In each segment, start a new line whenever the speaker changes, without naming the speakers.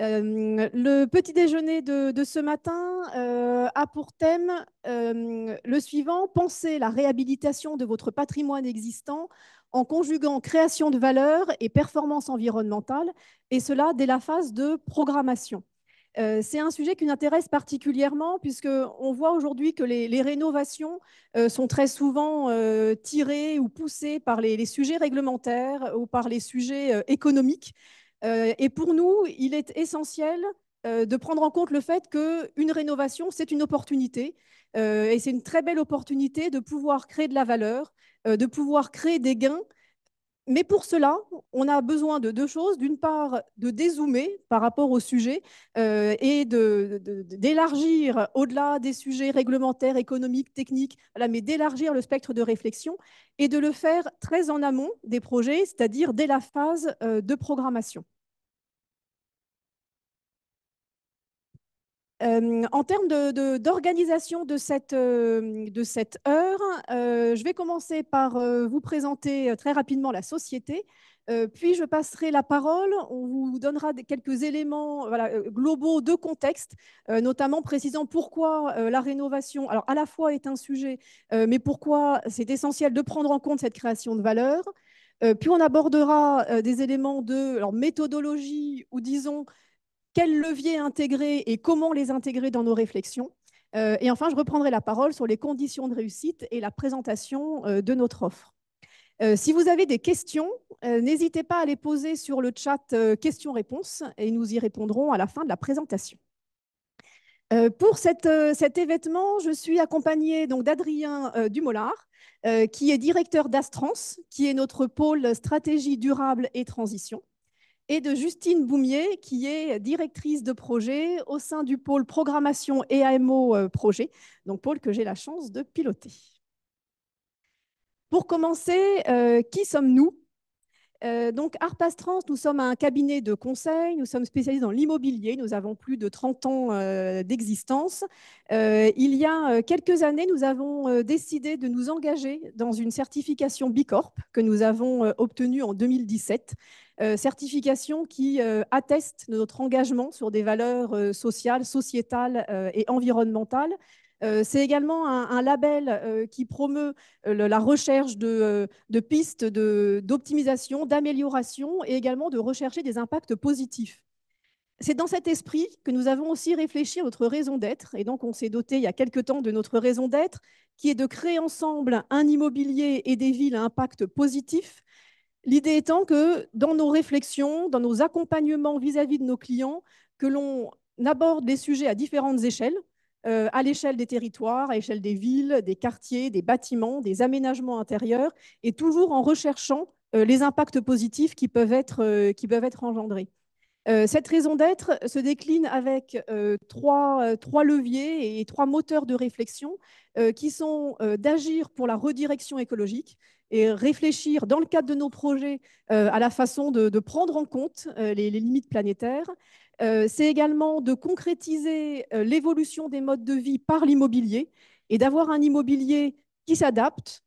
Euh, le petit déjeuner de, ce matin euh, a pour thème euh, le suivant, penser la réhabilitation de votre patrimoine existant en conjuguant création de valeur et performance environnementale, et cela dès la phase de programmation. C'est un sujet qui nous intéresse particulièrement puisqu'on voit aujourd'hui que les, rénovations sont très souvent tirées ou poussées par les, sujets réglementaires ou par les sujets économiques. Euh, et pour nous, il est essentiel euh, de prendre en compte le fait qu'une rénovation, c'est une opportunité. Euh, et c'est une très belle opportunité de pouvoir créer de la valeur, de pouvoir créer des gains mais pour cela, on a besoin de deux choses. D'une part, de dézoomer par rapport au sujet euh, et d'élargir au-delà des sujets réglementaires, économiques, techniques, mais d'élargir le spectre de réflexion et de le faire très en amont des projets, c'est-à-dire dès la phase euh, de programmation. Euh, en termes d'organisation de, cette, euh, heure, euh, je vais commencer par vous présenter très rapidement la société, puis je passerai la parole. On vous donnera quelques éléments globaux de contexte, notamment précisant pourquoi la rénovation, alors à la fois est un sujet, mais pourquoi c'est essentiel de prendre en compte cette création de valeur. Puis on abordera des éléments de méthodologie ou disons quels leviers intégrer et comment les intégrer dans nos réflexions. Euh, et enfin, je reprendrai la parole sur les conditions de réussite et la présentation euh, de notre offre. Euh, si vous avez des questions, n'hésitez pas à les poser sur le chat questions-réponses et nous y répondrons à la fin de la présentation. pour cet événement, je suis accompagnée d'Adrien Dumollard, qui est directeur d'Astrance, qui est notre pôle stratégie durable et transition et de Justine Boumier, qui est directrice de projet au sein du pôle programmation et AMO euh, projet, donc pôle que j'ai la chance de piloter. Pour commencer, euh, qui sommes-nous euh, donc, Arpas Trans, nous sommes un cabinet de conseil, nous sommes spécialisés dans l'immobilier, nous avons plus de 30 ans d'existence. il y a quelques années, nous avons décidé de nous engager dans une certification Bicorp que nous avons obtenue en 2017. Euh, certification qui euh, atteste notre engagement sur des valeurs euh, sociales, sociétales et environnementales. C'est également un, label qui promeut la recherche de, pistes d'optimisation, d'amélioration et également de rechercher des impacts positifs. C'est dans cet esprit que nous avons aussi réfléchi à notre raison d'être. Et donc, on s'est doté il y a quelque temps de notre raison d'être, qui est de créer ensemble un immobilier et des villes à impact positif L'idée étant que dans nos réflexions, dans nos accompagnements vis-à-vis de nos clients, que l'on aborde les sujets à différentes échelles, euh, à l'échelle des territoires, à l'échelle des villes, des quartiers, des bâtiments, des aménagements intérieurs, et toujours en recherchant euh, les impacts positifs qui peuvent être, euh, qui peuvent être engendrés. Cette raison d'être se décline avec trois, trois, leviers et trois moteurs de réflexion qui sont d'agir pour la redirection écologique, et réfléchir dans le cadre de nos projets euh, à la façon de, prendre en compte euh, les, limites planétaires. Euh, c'est également de concrétiser l'évolution des modes de vie par l'immobilier et d'avoir un immobilier qui s'adapte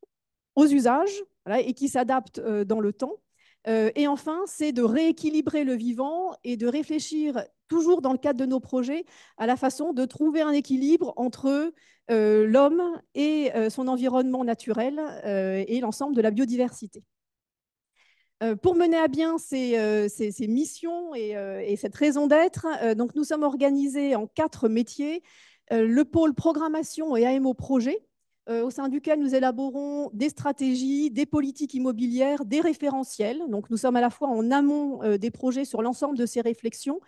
aux usages et qui s'adapte dans le temps euh, et enfin, c'est de rééquilibrer le vivant et de réfléchir toujours dans le cadre de nos projets à la façon de trouver un équilibre entre euh, l'homme et euh, son environnement naturel et l'ensemble de la biodiversité. Pour mener à bien ces, missions et, cette raison d'être, nous sommes organisés en quatre métiers. Le pôle programmation et AMO projet, euh, au sein duquel nous élaborons des stratégies, des politiques immobilières, des référentiels. Donc, nous sommes à la fois en amont euh, des projets sur l'ensemble de ces réflexions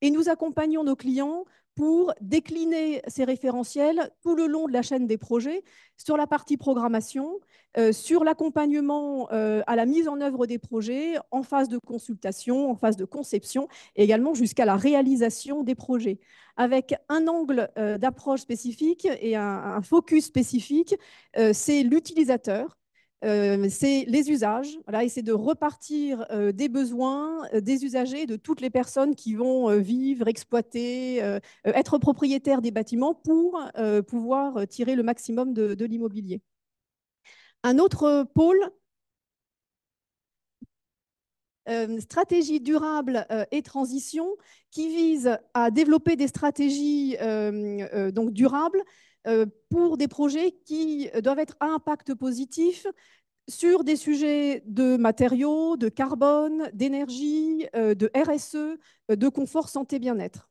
et nous accompagnons nos clients pour décliner ces référentiels tout le long de la chaîne des projets, sur la partie programmation, euh, sur l'accompagnement euh, à la mise en œuvre des projets, en phase de consultation, en phase de conception, et également jusqu'à la réalisation des projets, avec un angle euh, d'approche spécifique et un focus spécifique, c'est l'utilisateur euh, c'est les usages, et c'est de repartir euh, des besoins euh, des usagers, de toutes les personnes qui vont vivre, exploiter, être propriétaires des bâtiments pour pouvoir tirer le maximum de, l'immobilier. Un autre pôle, stratégie durable et transition qui vise à développer des stratégies donc durables euh, pour des projets qui euh, doivent être à impact positif sur des sujets de matériaux, de carbone, d'énergie, euh, de RSE, de confort, santé, bien-être.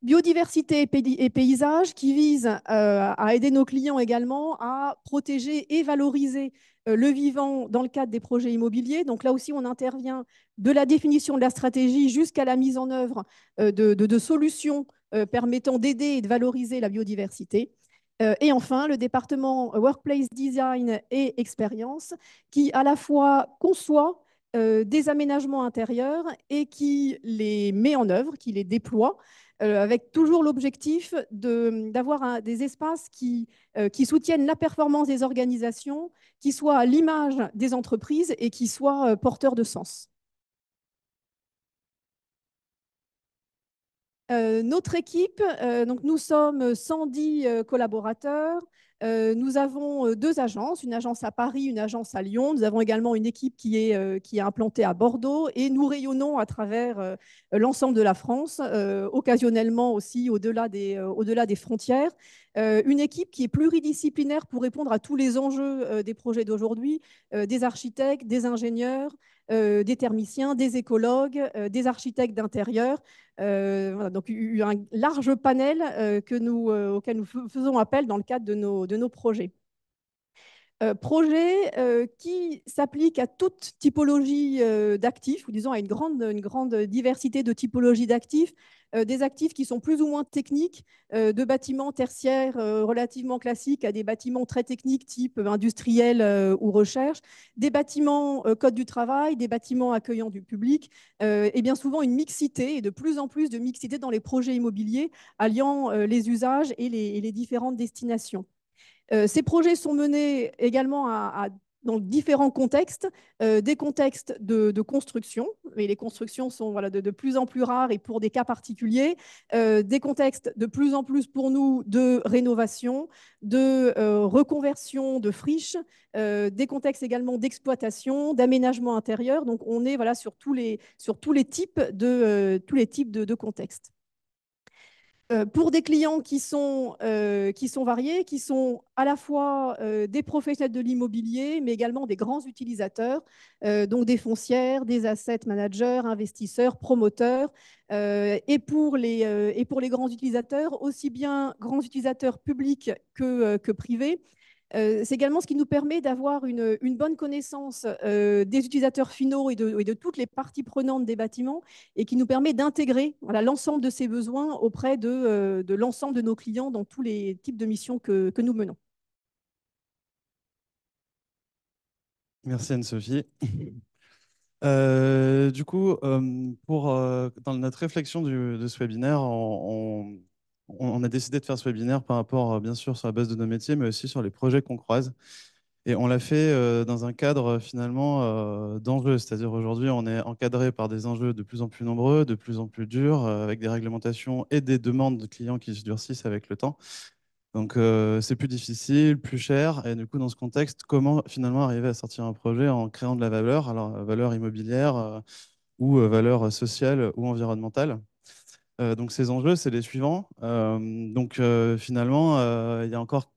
Biodiversité et paysages qui vise euh, à aider nos clients également à protéger et valoriser euh, le vivant dans le cadre des projets immobiliers. Donc là aussi, on intervient de la définition de la stratégie jusqu'à la mise en œuvre euh, de, de, solutions permettant d'aider et de valoriser la biodiversité. Et enfin, le département Workplace Design et Expérience, qui à la fois conçoit des aménagements intérieurs et qui les met en œuvre, qui les déploie euh, avec toujours l'objectif d'avoir des espaces euh, qui, soutiennent la performance des organisations, qui soient à l'image des entreprises et qui soient euh, porteurs de sens. notre équipe, nous sommes 110 collaborateurs, euh, nous avons euh, deux agences, une agence à Paris, une agence à Lyon. Nous avons également une équipe qui est, euh, implantée à Bordeaux et nous rayonnons à travers l'ensemble de la France, occasionnellement aussi au-delà des frontières. Euh, une équipe qui est pluridisciplinaire pour répondre à tous les enjeux euh, des projets d'aujourd'hui, euh, des architectes, des ingénieurs, des thermiciens, des écologues, des architectes d'intérieur. donc un large panel que nous, auquel nous faisons appel dans le cadre de nos, de nos projets. Euh, projet euh, qui s'applique à toute typologie euh, d'actifs, ou disons à une grande, une grande diversité de typologies d'actifs, des actifs qui sont plus ou moins techniques, de bâtiments tertiaires relativement classiques à des bâtiments très techniques type industriel ou recherche, des bâtiments code du travail, des bâtiments accueillants du public, et bien souvent une mixité, et de plus en plus de mixité dans les projets immobiliers, alliant les usages et les différentes destinations. Euh, ces projets sont menés également dans différents contextes, euh, des contextes de, construction, mais les constructions sont de, plus en plus rares et pour des cas particuliers, euh, des contextes de plus en plus pour nous de rénovation, de reconversion de friches, des contextes également d'exploitation, d'aménagement intérieur. Donc on est voilà, sur, tous les, sur tous les types de, tous les types de contextes. Euh, pour des clients euh, qui sont, variés, qui sont à la fois euh, des professionnels de l'immobilier, mais également des grands utilisateurs, donc des foncières, des assets managers, investisseurs, promoteurs, et, pour les, et pour les grands utilisateurs, aussi bien grands utilisateurs publics que privés, euh, c'est également ce qui nous permet d'avoir une, bonne connaissance euh, des utilisateurs finaux et de, toutes les parties prenantes des bâtiments et qui nous permet d'intégrer l'ensemble de ces besoins auprès euh, de, l'ensemble de nos clients dans tous les types de missions que, nous menons.
Merci Anne-Sophie. du coup, dans notre réflexion de ce webinaire, on on, a décidé de faire ce webinaire par rapport, euh, bien sûr, sur la base de nos métiers, mais aussi sur les projets qu'on croise. Et on l'a fait euh, dans un cadre euh, finalement d'enjeux, c'est-à-dire aujourd'hui on est encadré par des enjeux de plus en plus nombreux, de plus en plus durs, avec des réglementations et des demandes de clients qui se durcissent avec le temps. Donc c'est plus difficile, plus cher. Et du coup dans ce contexte, comment finalement arriver à sortir un projet en créant de la valeur, alors valeur immobilière ou valeur sociale ou environnementale euh, donc ces enjeux, c'est les suivants. Euh, donc euh, finalement, il y a encore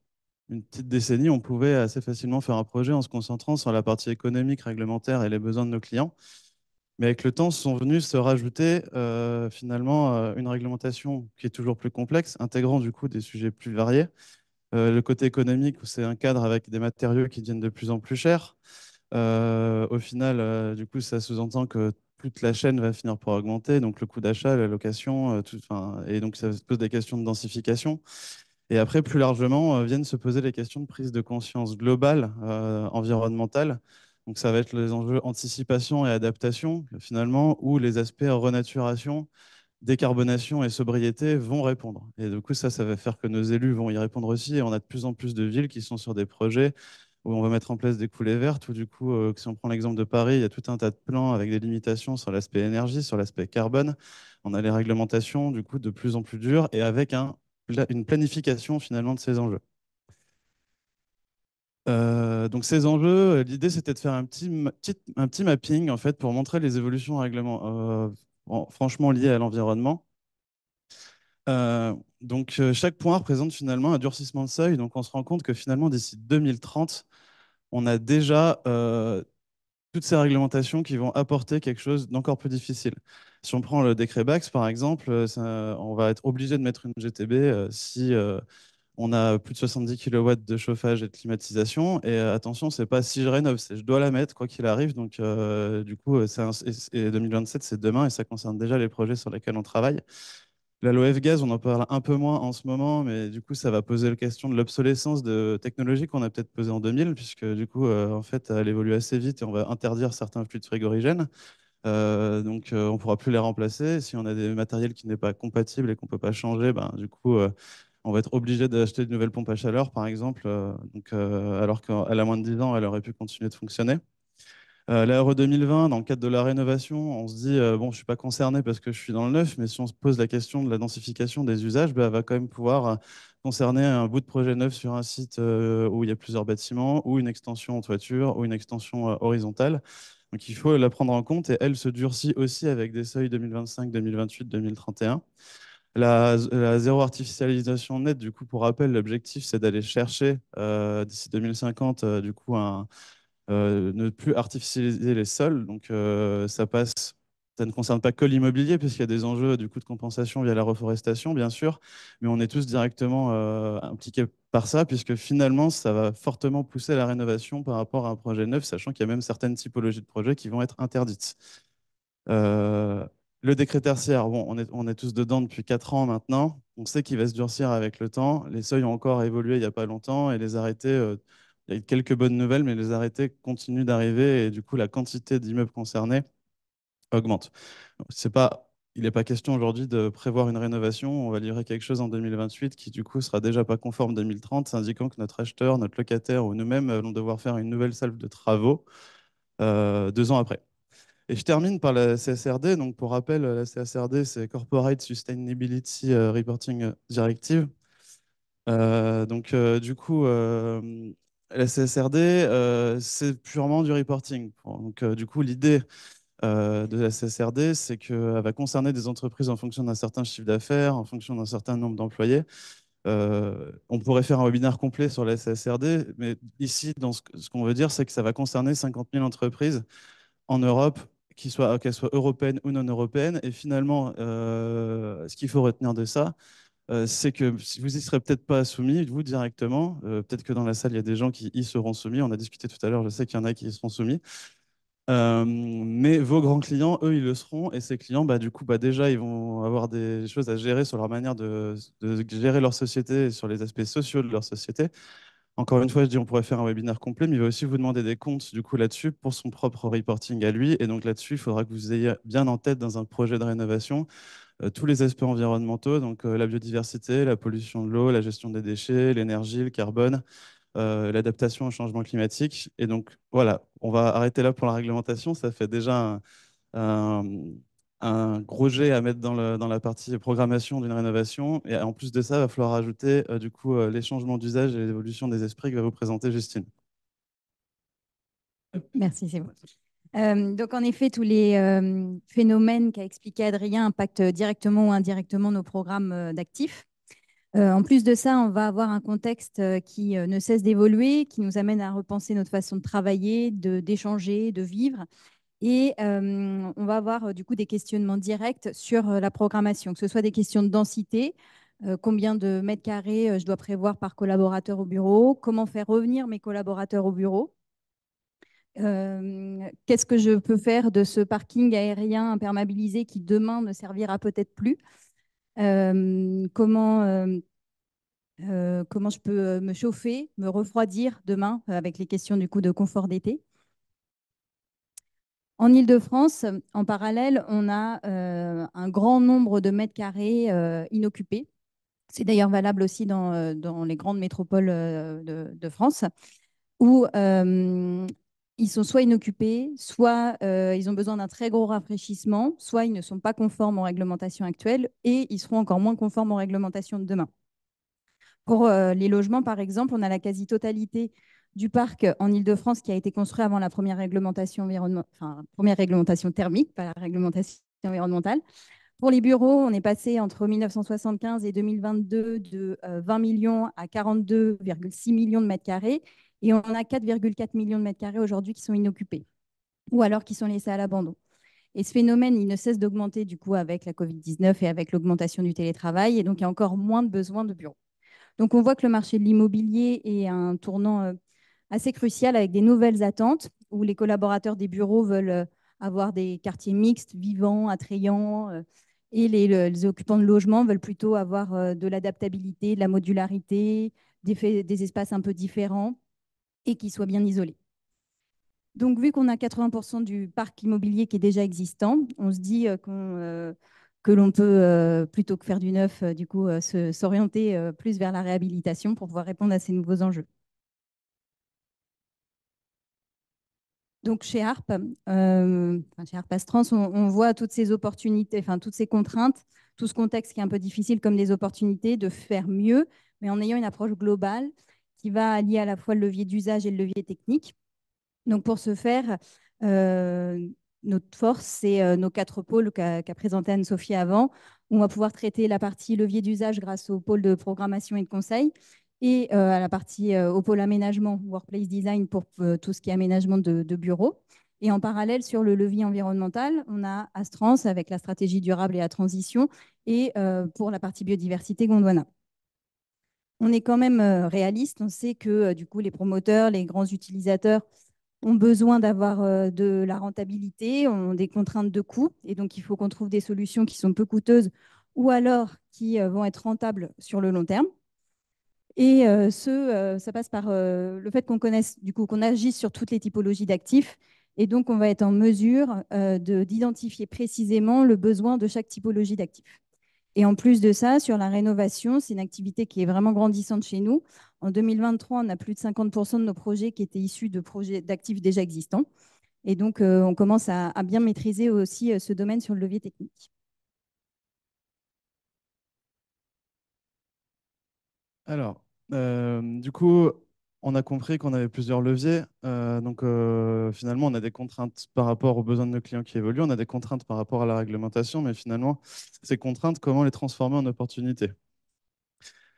une petite décennie, on pouvait assez facilement faire un projet en se concentrant sur la partie économique, réglementaire et les besoins de nos clients. Mais avec le temps, sont venus se rajouter finalement une réglementation qui est toujours plus complexe, intégrant du coup des sujets plus variés. le côté économique, c'est un cadre avec des matériaux qui deviennent de plus en plus chers. au final, du coup, ça sous-entend que toute la chaîne va finir par augmenter, donc le coût d'achat, la location, euh, tout, et donc ça pose des questions de densification. Et après, plus largement, euh, viennent se poser les questions de prise de conscience globale, euh, environnementale. Donc ça va être les enjeux anticipation et adaptation, finalement, où les aspects renaturation, décarbonation et sobriété vont répondre. Et du coup, ça, ça va faire que nos élus vont y répondre aussi. Et on a de plus en plus de villes qui sont sur des projets où on va mettre en place des coulées vertes, où du coup, euh, si on prend l'exemple de Paris, il y a tout un tas de plans avec des limitations sur l'aspect énergie, sur l'aspect carbone. On a les réglementations, du coup, de plus en plus dures et avec une planification finalement de ces enjeux. Euh, donc ces enjeux, euh, l'idée c'était de faire un petit, mapping en fait pour montrer les évolutions franchement liées à l'environnement. donc chaque point représente finalement un durcissement de seuil. Donc on se rend compte que finalement d'ici 2030, on a déjà euh, toutes ces réglementations qui vont apporter quelque chose d'encore plus difficile. Si on prend le décret BAX, par exemple, euh, on va être obligé de mettre une GTB euh, si on a plus de 70 kW de chauffage et de climatisation. Et attention, c'est pas si je rénove, c'est je dois la mettre quoi qu'il arrive. Donc, du coup, 2027, c'est demain et ça concerne déjà les projets sur lesquels on travaille. La f gaz, on en parle un peu moins en ce moment, mais du coup, ça va poser la question de l'obsolescence de technologies qu'on a peut-être posées en 2000, puisque du coup, euh, en fait, elle évolue assez vite et on va interdire certains fluides frigorigènes. Euh, donc, euh, on pourra plus les remplacer. Si on a des matériels qui n'est pas compatible et qu'on ne peut pas changer, ben, du coup, euh, on va être obligé d'acheter de nouvelles pompes à chaleur, par exemple. donc, alors qu'à la moins de 10 ans, elle aurait pu continuer de fonctionner. Euh, la 2020, dans le cadre de la rénovation, on se dit, euh, bon, je ne suis pas concerné parce que je suis dans le neuf, mais si on se pose la question de la densification des usages, bah, elle va quand même pouvoir euh, concerner un bout de projet neuf sur un site où il y a plusieurs bâtiments, ou une extension en toiture, ou une extension horizontale. Donc il faut la prendre en compte et elle se durcit aussi avec des seuils 2025, 2028, 2031. La, zéro artificialisation nette, du coup, pour rappel, l'objectif, c'est d'aller chercher d'ici 2050, du coup, un, euh, ne plus artificialiser les sols. Donc euh, ça passe ça ne concerne pas que l'immobilier, puisqu'il y a des enjeux du coût de compensation via la reforestation, bien sûr, mais on est tous directement euh, impliqués par ça, puisque finalement, ça va fortement pousser la rénovation par rapport à un projet neuf, sachant qu'il y a même certaines typologies de projets qui vont être interdites. le décret tertiaire, bon, on, est, on est tous dedans depuis 4 ans maintenant, on sait qu'il va se durcir avec le temps, les seuils ont encore évolué il n'y a pas longtemps, et les arrêtés il y a quelques bonnes nouvelles, mais les arrêtés continuent d'arriver et du coup, la quantité d'immeubles concernés augmente. C'est pas, il n'est pas question aujourd'hui de prévoir une rénovation. On va livrer quelque chose en 2028 qui, du coup, sera déjà pas conforme 2030, indiquant que notre acheteur, notre locataire ou nous-mêmes allons euh, devoir faire une nouvelle salle de travaux euh, deux ans après. Et je termine par la CSRD. Donc, pour rappel, la CSRD, c'est Corporate Sustainability euh, Reporting Directive. donc, du coup, la CSRD, euh, c'est purement du reporting. Donc, euh, du coup, l'idée euh, de la CSRD, c'est qu'elle va concerner des entreprises en fonction d'un certain chiffre d'affaires, en fonction d'un certain nombre d'employés. on pourrait faire un webinaire complet sur la CSRD, mais ici, dans ce, qu'on veut dire, c'est que ça va concerner 50 000 entreprises en Europe, qu'elles soient européennes ou non européennes. Et finalement, ce qu'il faut retenir de ça, euh, c'est que vous n'y serez peut-être pas soumis, vous directement. Euh, peut-être que dans la salle, il y a des gens qui y seront soumis. On a discuté tout à l'heure, je sais qu'il y en a qui y seront soumis. Euh, mais vos grands clients, eux, ils le seront. Et ces clients, bah, du coup, bah, déjà, ils vont avoir des choses à gérer sur leur manière de, gérer leur société sur les aspects sociaux de leur société. Encore une fois, je dis, on pourrait faire un webinaire complet, mais il va aussi vous demander des comptes du coup là-dessus pour son propre reporting à lui. Et donc là-dessus, il faudra que vous ayez bien en tête dans un projet de rénovation euh, tous les aspects environnementaux, donc euh, la biodiversité, la pollution de l'eau, la gestion des déchets, l'énergie, le carbone, euh, l'adaptation au changement climatique. Et donc, voilà, on va arrêter là pour la réglementation. Ça fait déjà un, gros jet à mettre dans, la partie programmation d'une rénovation. Et en plus de ça, il va falloir ajouter du coup les changements d'usage et l'évolution des esprits que va vous présenter Justine.
Merci, c'est bon. Euh, donc, en effet, tous les euh, phénomènes qu'a expliqué Adrien impactent directement ou indirectement nos programmes euh, d'actifs. en plus de ça, on va avoir un contexte qui ne cesse d'évoluer, qui nous amène à repenser notre façon de travailler, d'échanger, de, de, vivre. Et on va avoir du coup des questionnements directs sur la programmation, que ce soit des questions de densité, combien de mètres carrés je dois prévoir par collaborateur au bureau, comment faire revenir mes collaborateurs au bureau, euh, qu'est-ce que je peux faire de ce parking aérien imperméabilisé qui demain ne servira peut-être plus euh, Comment euh, comment je peux me chauffer, me refroidir demain avec les questions du coup de confort d'été. En Ile-de-France, en parallèle, on a un grand nombre de mètres carrés inoccupés. C'est d'ailleurs valable aussi dans, dans, les grandes métropoles de, de France, où ils sont soit inoccupés, soit euh, ils ont besoin d'un très gros rafraîchissement, soit ils ne sont pas conformes aux réglementations actuelles et ils seront encore moins conformes aux réglementations de demain. Pour euh, les logements, par exemple, on a la quasi-totalité du parc en Ile-de-France qui a été construit avant la première réglementation, environnement... première réglementation thermique, pas la réglementation environnementale. Pour les bureaux, on est passé entre 1975 et 2022 de 20 euh, millions à 42,6 millions de mètres carrés et on a 4,4 millions de mètres carrés aujourd'hui qui sont inoccupés ou alors qui sont laissés à l'abandon. Et ce phénomène, il ne cesse d'augmenter du coup avec la Covid-19 et avec l'augmentation du télétravail. Et donc, il y a encore moins de besoins de bureaux. Donc, on voit que le marché de l'immobilier est un tournant euh, assez crucial avec des nouvelles attentes où les collaborateurs des bureaux veulent euh, avoir des quartiers mixtes, vivants, attrayants. Euh, et les, occupants de logements veulent plutôt avoir de l'adaptabilité, de la modularité, des espaces un peu différents et qui soit bien isolé. Donc, vu qu'on a 80% du parc immobilier qui est déjà existant, on se dit euh, euh, que l'on peut, euh, plutôt que faire du neuf, du coup, s'orienter plus vers la réhabilitation pour pouvoir répondre à ces nouveaux enjeux. Donc, chez ARP, enfin, chez ARP Astrans, on, on, voit toutes ces opportunités, enfin, toutes ces contraintes, tout ce contexte qui est un peu difficile comme des opportunités de faire mieux, mais en ayant une approche globale qui va allier à la fois le levier d'usage et le levier technique. Donc pour ce faire, euh, notre force, c'est euh, nos quatre pôles qu'a présenté Anne-Sophie avant. On va pouvoir traiter la partie levier d'usage grâce au pôle de programmation et de conseil et euh, à la partie au pôle aménagement, workplace design pour tout ce qui est aménagement de, de bureaux. Et en parallèle, sur le levier environnemental, on a Astrans avec la stratégie durable et la transition et pour la partie biodiversité Gondwana on est quand même euh, réaliste. On sait que euh, du coup, les promoteurs, les grands utilisateurs ont besoin d'avoir euh, de la rentabilité, ont des contraintes de coût. Et donc, il faut qu'on trouve des solutions qui sont peu coûteuses ou alors qui vont être rentables sur le long terme. Et ce, ça passe par le fait qu'on connaisse, du coup, qu'on agisse sur toutes les typologies d'actifs. Et donc, on va être en mesure d'identifier précisément le besoin de chaque typologie d'actifs. Et en plus de ça, sur la rénovation, c'est une activité qui est vraiment grandissante chez nous. En 2023, on a plus de 50% de nos projets qui étaient issus de projets d'actifs déjà existants. Et donc, euh, on commence à, bien maîtriser aussi euh, ce domaine sur le levier technique.
Alors, euh, du coup, on a compris qu'on avait plusieurs leviers. Euh, donc, euh, finalement, on a des contraintes par rapport aux besoins de nos clients qui évoluent, on a des contraintes par rapport à la réglementation, mais finalement, ces contraintes, comment les transformer en opportunités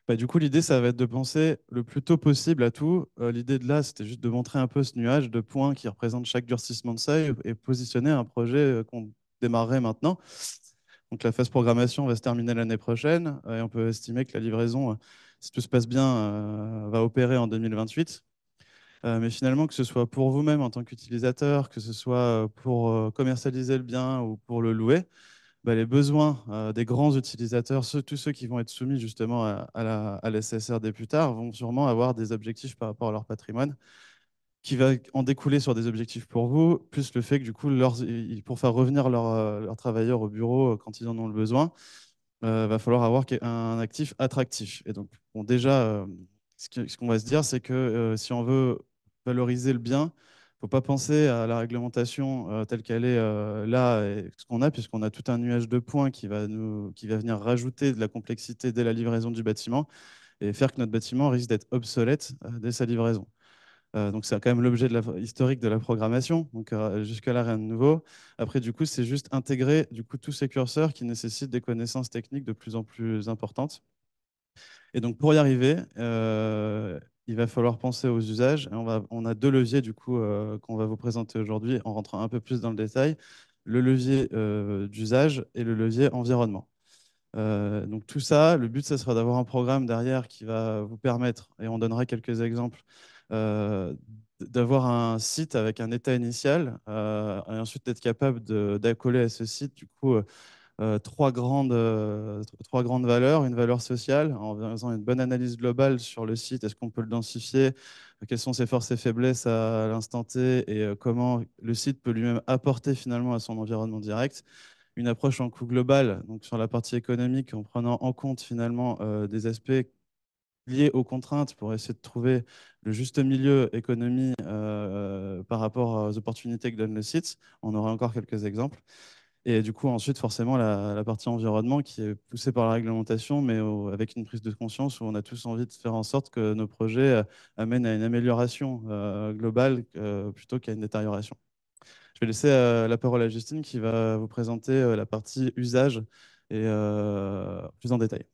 bah, Du coup, l'idée, ça va être de penser le plus tôt possible à tout. Euh, l'idée de là, c'était juste de montrer un peu ce nuage de points qui représente chaque durcissement de seuil et positionner un projet qu'on démarrerait maintenant. Donc, la phase programmation va se terminer l'année prochaine et on peut estimer que la livraison si tout se passe bien, euh, va opérer en 2028. Euh, mais finalement, que ce soit pour vous-même en tant qu'utilisateur, que ce soit euh, pour commercialiser le bien ou pour le louer, bah, les besoins des grands utilisateurs, tous ceux qui vont être soumis justement à, la, à plus tard, vont sûrement avoir des objectifs par rapport à leur patrimoine, qui va en découler sur des objectifs pour vous, plus le fait que du coup, pour faire revenir leurs travailleurs au bureau quand ils en ont le besoin, il euh, va falloir avoir un actif attractif. Et donc, déjà, euh, ce qu'on va se dire, c'est que euh, si on veut valoriser le bien, il ne faut pas penser à la réglementation telle qu'elle est là, ce qu'on a, puisqu'on a tout un nuage de points qui va, nous, qui va venir rajouter de la complexité dès la livraison du bâtiment et faire que notre bâtiment risque d'être obsolète dès sa livraison. Euh, donc c'est quand même l'objet de la, historique de la programmation. Donc euh, jusqu'à là rien de nouveau. Après du coup c'est juste intégrer du coup tous ces curseurs qui nécessitent des connaissances techniques de plus en plus importantes. Et donc pour y arriver, euh, il va falloir penser aux usages. Et on, a deux leviers du coup qu'on va vous présenter aujourd'hui en rentrant un peu plus dans le détail. Le levier d'usage et le levier environnement. donc tout ça, le but, ce sera d'avoir un programme derrière qui va vous permettre, et on donnera quelques exemples, euh, d'avoir un site avec un état initial euh, et ensuite d'être capable d'accoler à ce site du coup euh, trois, grandes, trois grandes valeurs. Une valeur sociale en faisant une bonne analyse globale sur le site, est-ce qu'on peut le densifier, quelles sont ses forces et faiblesses à, l'instant T et comment le site peut lui-même apporter finalement à son environnement direct une approche en coût global, donc sur la partie économique, en prenant en compte finalement des aspects liées aux contraintes pour essayer de trouver le juste milieu économie euh, par rapport aux opportunités que donne le site. On aura encore quelques exemples. Et du coup, ensuite, forcément, la, partie environnement qui est poussée par la réglementation, mais avec une prise de conscience où on a tous envie de faire en sorte que nos projets euh, amènent à une amélioration euh, globale plutôt qu'à une détérioration. Je vais laisser la parole à Justine qui va vous présenter la partie usage et plus en détail.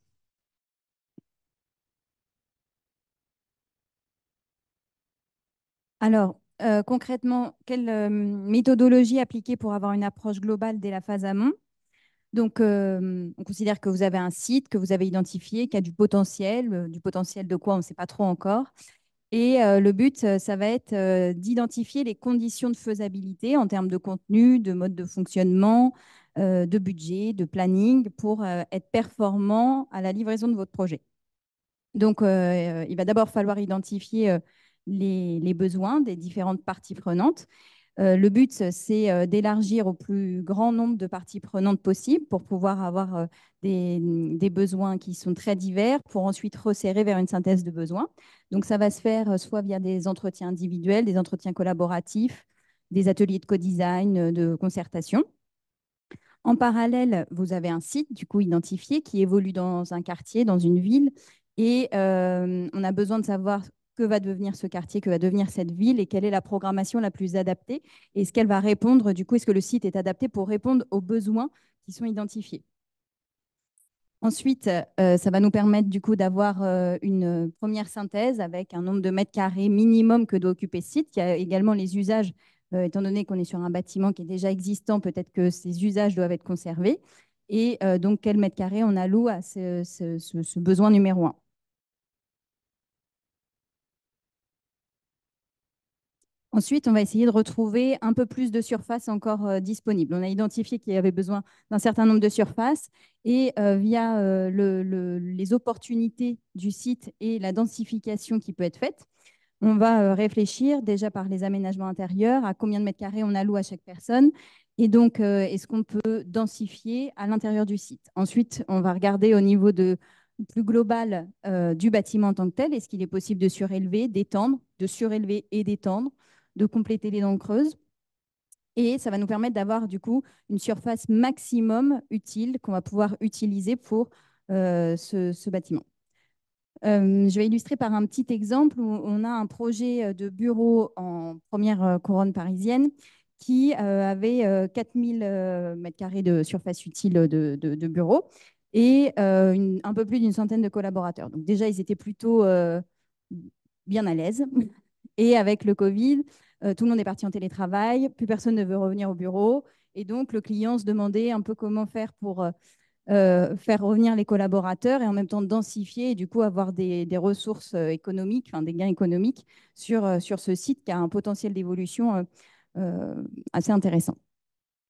Alors, euh, concrètement, quelle euh, méthodologie appliquer pour avoir une approche globale dès la phase amont donc, euh, on considère que vous avez un site que vous avez identifié, qui a du potentiel, du potentiel de quoi on ne sait pas trop encore. Et le but, ça va être d'identifier les conditions de faisabilité en termes de contenu, de mode de fonctionnement, de budget, de planning, pour être performant à la livraison de votre projet. Donc, il va d'abord falloir identifier les, besoins des différentes parties prenantes. Euh, le but, c'est euh, d'élargir au plus grand nombre de parties prenantes possible pour pouvoir avoir euh, des, des, besoins qui sont très divers, pour ensuite resserrer vers une synthèse de besoins. Donc, ça va se faire soit via des entretiens individuels, des entretiens collaboratifs, des ateliers de co-design, de concertation. En parallèle, vous avez un site, du coup, identifié qui évolue dans un quartier, dans une ville. Et on a besoin de savoir que va devenir ce quartier, que va devenir cette ville et quelle est la programmation la plus adaptée et est-ce qu'elle va répondre, du coup, est-ce que le site est adapté pour répondre aux besoins qui sont identifiés. Ensuite, euh, ça va nous permettre du coup d'avoir euh, une première synthèse avec un nombre de mètres carrés minimum que doit occuper le site, qui a également les usages, euh, étant donné qu'on est sur un bâtiment qui est déjà existant, peut-être que ces usages doivent être conservés. Et donc, quel mètre carré on alloue à ce besoin numéro un. Ensuite, on va essayer de retrouver un peu plus de surface encore euh, disponible. On a identifié qu'il y avait besoin d'un certain nombre de surfaces et euh, via euh, les opportunités du site et la densification qui peut être faite, on va réfléchir déjà par les aménagements intérieurs à combien de mètres carrés on alloue à chaque personne et donc est-ce qu'on peut densifier à l'intérieur du site. Ensuite, on va regarder au niveau plus global du bâtiment en tant que tel, est-ce qu'il est possible de surélever, d'étendre, de surélever et d'étendre de compléter les dents creuses. Et ça va nous permettre d'avoir du coup une surface maximum utile qu'on va pouvoir utiliser pour euh, ce, bâtiment. Euh, je vais illustrer par un petit exemple où on a un projet euh, de bureau en première couronne parisienne qui avait 4000 m2 de surface utile de, bureau et un peu plus d'une centaine de collaborateurs. Donc déjà, ils étaient plutôt bien à l'aise et avec le Covid, euh, tout le monde est parti en télétravail, plus personne ne veut revenir au bureau. Et donc, le client se demandait un peu comment faire pour euh, euh, faire revenir les collaborateurs et en même temps densifier et du coup avoir des, ressources économiques, enfin, des gains économiques sur, sur ce site qui a un potentiel d'évolution assez intéressant.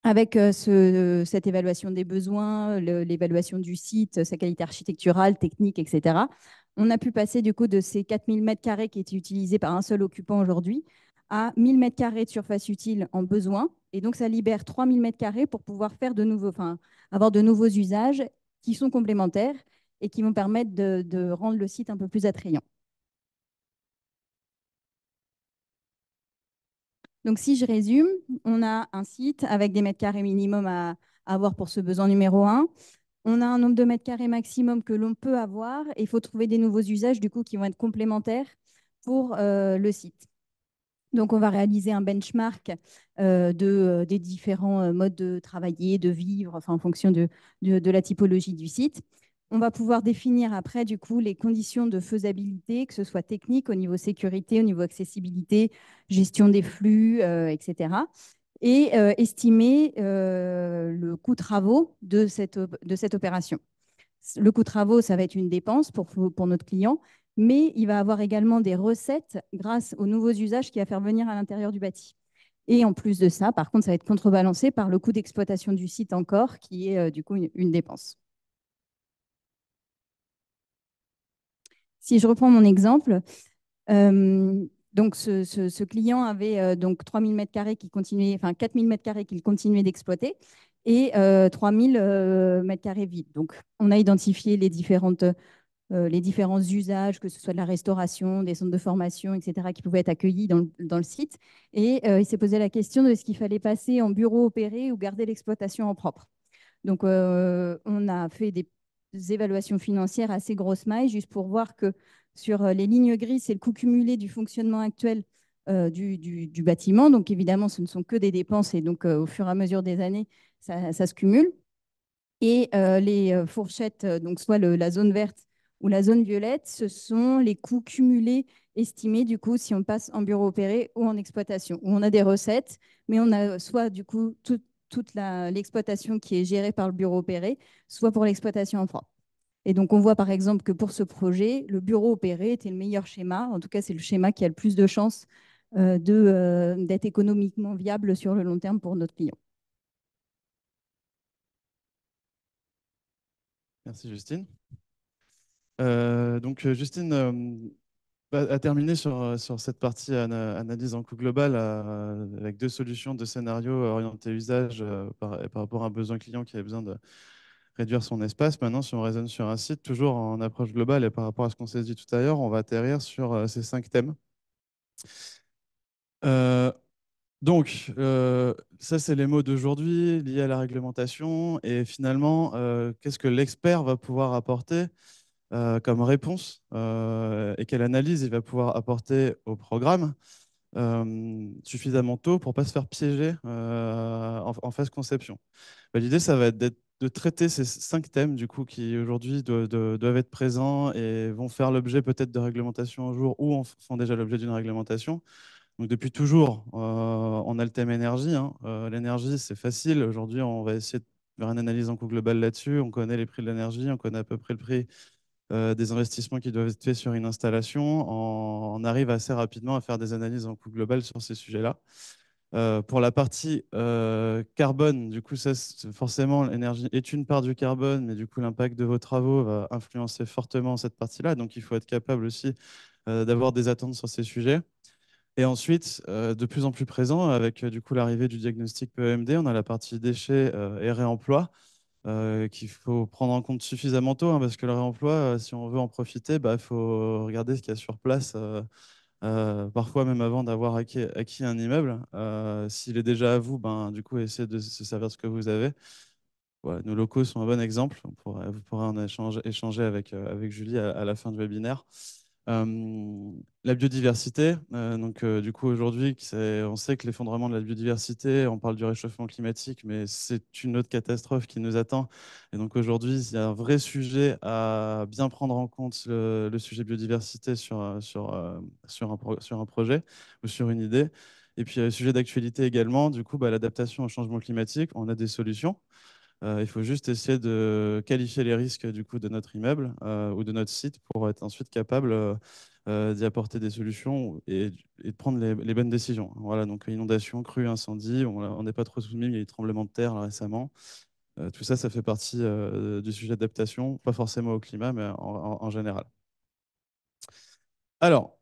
Avec cette évaluation des besoins, l'évaluation du site, sa qualité architecturale, technique, etc., on a pu passer du coup de ces 4000 m2 qui étaient utilisés par un seul occupant aujourd'hui à 1000 m2 de surface utile en besoin. Et donc, ça libère 3000 m2 pour pouvoir faire de nouveaux, enfin, avoir de nouveaux usages qui sont complémentaires et qui vont permettre de, rendre le site un peu plus attrayant. Donc, si je résume, on a un site avec des mètres carrés minimum à, à avoir pour ce besoin numéro 1 on a un nombre de mètres carrés maximum que l'on peut avoir et il faut trouver des nouveaux usages du coup qui vont être complémentaires pour euh, le site. Donc, on va réaliser un benchmark euh, euh, des différents modes de travailler, de vivre, en fonction de, la typologie du site. On va pouvoir définir après, du coup, les conditions de faisabilité, que ce soit technique, au niveau sécurité, au niveau accessibilité, gestion des flux, etc et euh, estimer euh, le coût travaux de cette, de cette opération. Le coût travaux, ça va être une dépense pour, pour notre client, mais il va avoir également des recettes grâce aux nouveaux usages qu'il va faire venir à l'intérieur du bâti. Et en plus de ça, par contre, ça va être contrebalancé par le coût d'exploitation du site encore, qui est euh, du coup une, dépense. Si je reprends mon exemple, donc, ce, client avait euh, donc 3000 mètres carrés qui continuait, enfin 4000 mètres carrés qu'il continuait d'exploiter et 3 euh, 3000 euh, mètres carrés vides. Donc, on a identifié les différentes les différents usages, que ce soit de la restauration, des centres de formation, etc., qui pouvaient être accueillis dans le, site. Et il s'est posé la question de ce qu'il fallait passer en bureau opéré ou garder l'exploitation en propre. Donc, on a fait des évaluations financières assez grosses mailles, juste pour voir que sur euh, les lignes grises, c'est le coût cumulé du fonctionnement actuel euh, du, bâtiment. Donc évidemment, ce ne sont que des dépenses et donc euh, au fur et à mesure des années, ça, se cumule. Et les fourchettes, donc soit la zone verte ou la zone violette, ce sont les coûts cumulés estimés, du coup, si on passe en bureau opéré ou en exploitation, où on a des recettes, mais on a soit, du coup, toute l'exploitation qui est gérée par le bureau opéré, soit pour l'exploitation en France. Et donc, on voit par exemple que pour ce projet, le bureau opéré était le meilleur schéma. En tout cas, c'est le schéma qui a le plus de chances euh, euh, d'être économiquement viable sur le long terme pour notre client.
Merci, Justine. Euh, donc, Justine a bah, terminé sur, cette partie analyse en coût global avec deux solutions, deux scénarios orientés usage par, par rapport à un besoin client qui avait besoin de réduire son espace. Maintenant, si on raisonne sur un site, toujours en approche globale et par rapport à ce qu'on s'est dit tout à l'heure, on va atterrir sur euh, ces cinq thèmes. Euh, donc, euh, ça, c'est les mots d'aujourd'hui liés à la réglementation. Et finalement, qu'est-ce que l'expert va pouvoir apporter comme réponse et quelle analyse il va pouvoir apporter au programme suffisamment tôt pour ne pas se faire piéger en, phase conception. Bah, l'idée, ça va être d'être de traiter ces cinq thèmes du coup qui aujourd'hui doivent, être présents et vont faire l'objet peut-être de réglementations un jour ou en font déjà l'objet d'une réglementation. Donc depuis toujours, euh, on a le thème énergie. Hein. Euh, l'énergie, c'est facile. Aujourd'hui, on va essayer de faire une analyse en coût global là-dessus. On connaît les prix de l'énergie, on connaît à peu près le prix euh, des investissements qui doivent être faits sur une installation. on, arrive assez rapidement à faire des analyses en coût global sur ces sujets-là. Euh, pour la partie euh, carbone, du coup, forcément, l'énergie est une part du carbone, mais du coup, l'impact de vos travaux va influencer fortement cette partie-là. Donc, il faut être capable aussi euh, d'avoir des attentes sur ces sujets. Et ensuite, de plus en plus présent, avec du coup l'arrivée du diagnostic PEMD, on a la partie déchets et réemploi. qu'il faut prendre en compte suffisamment tôt, hein, parce que le réemploi, si on veut en profiter, il bah, faut regarder ce qu'il y a sur place euh, parfois même avant d'avoir acquis, un immeuble. Euh, s'il est déjà à vous, ben, du coup, essayez de se servir de ce que vous avez. nos locaux sont un bon exemple. vous pourrez en échanger avec, euh, Julie à, la fin du webinaire. Euh, la biodiversité, euh, donc euh, du coup aujourd'hui, on sait que l'effondrement de la biodiversité, on parle du réchauffement climatique, mais c'est une autre catastrophe qui nous attend. Et donc aujourd'hui, il y a un vrai sujet à bien prendre en compte le, sujet biodiversité sur, un projet ou sur une idée. Et puis, il le sujet d'actualité également, du coup, bah, l'adaptation au changement climatique, on a des solutions. Euh, il faut juste essayer de qualifier les risques du coup de notre immeuble euh, ou de notre site pour être ensuite capable euh, d'y apporter des solutions et, de prendre les, bonnes décisions. Voilà, donc inondation, crue, incendie, on n'est pas trop soumis, il y a eu tremblements de terre récemment. tout ça, ça fait partie du sujet d'adaptation, pas forcément au climat, mais en, en général. Alors,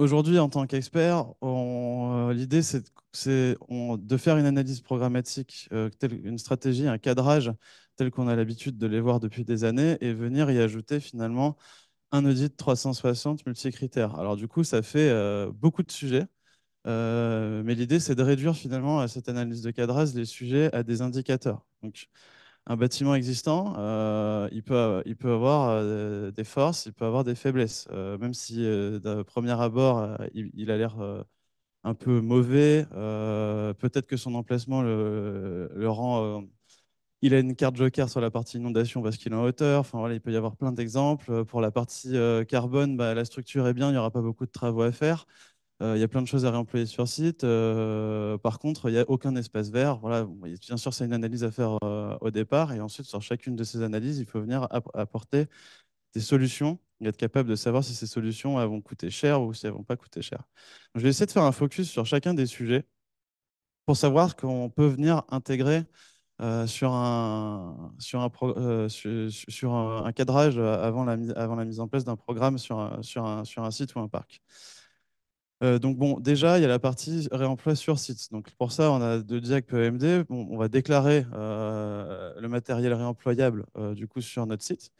Aujourd'hui, en tant qu'expert, euh, l'idée, c'est de faire une analyse programmatique, euh, une stratégie, un cadrage tel qu'on a l'habitude de les voir depuis des années, et venir y ajouter finalement un audit 360 multicritères. Alors du coup, ça fait euh, beaucoup de sujets, mais l'idée, c'est de réduire finalement à cette analyse de cadrage les sujets à des indicateurs. Donc, un bâtiment existant, euh, il, peut, avoir euh, des forces, il peut avoir des faiblesses. Euh, même si d'un premier abord, il, a l'air un peu mauvais, peut-être que son emplacement le, rend... il a une carte joker sur la partie inondation parce qu'il est en hauteur. Enfin, voilà, il peut y avoir plein d'exemples. Pour la partie carbone, bah, la structure est bien, il n'y aura pas beaucoup de travaux à faire. Euh, il y a plein de choses à réemployer sur site. Euh, par contre, il n'y a aucun espace vert. Voilà, bien sûr, c'est une analyse à faire euh, au départ. Et ensuite, sur chacune de ces analyses, il faut venir apporter des solutions et être capable de savoir si ces solutions elles vont coûter cher ou si elles ne vont pas coûter cher. je vais essayer de faire un focus sur chacun des sujets pour savoir qu'on peut venir intégrer sur, un, sur, un, sur, un, cadrage avant la, mise en place d'un programme sur sur, un, sur un site ou un parc. Euh, donc bon, déjà, il y a la partie réemploi sur site. Donc pour ça, on a deux DIAC PEMD. on va déclarer euh, le matériel réemployable euh, du coup sur notre site.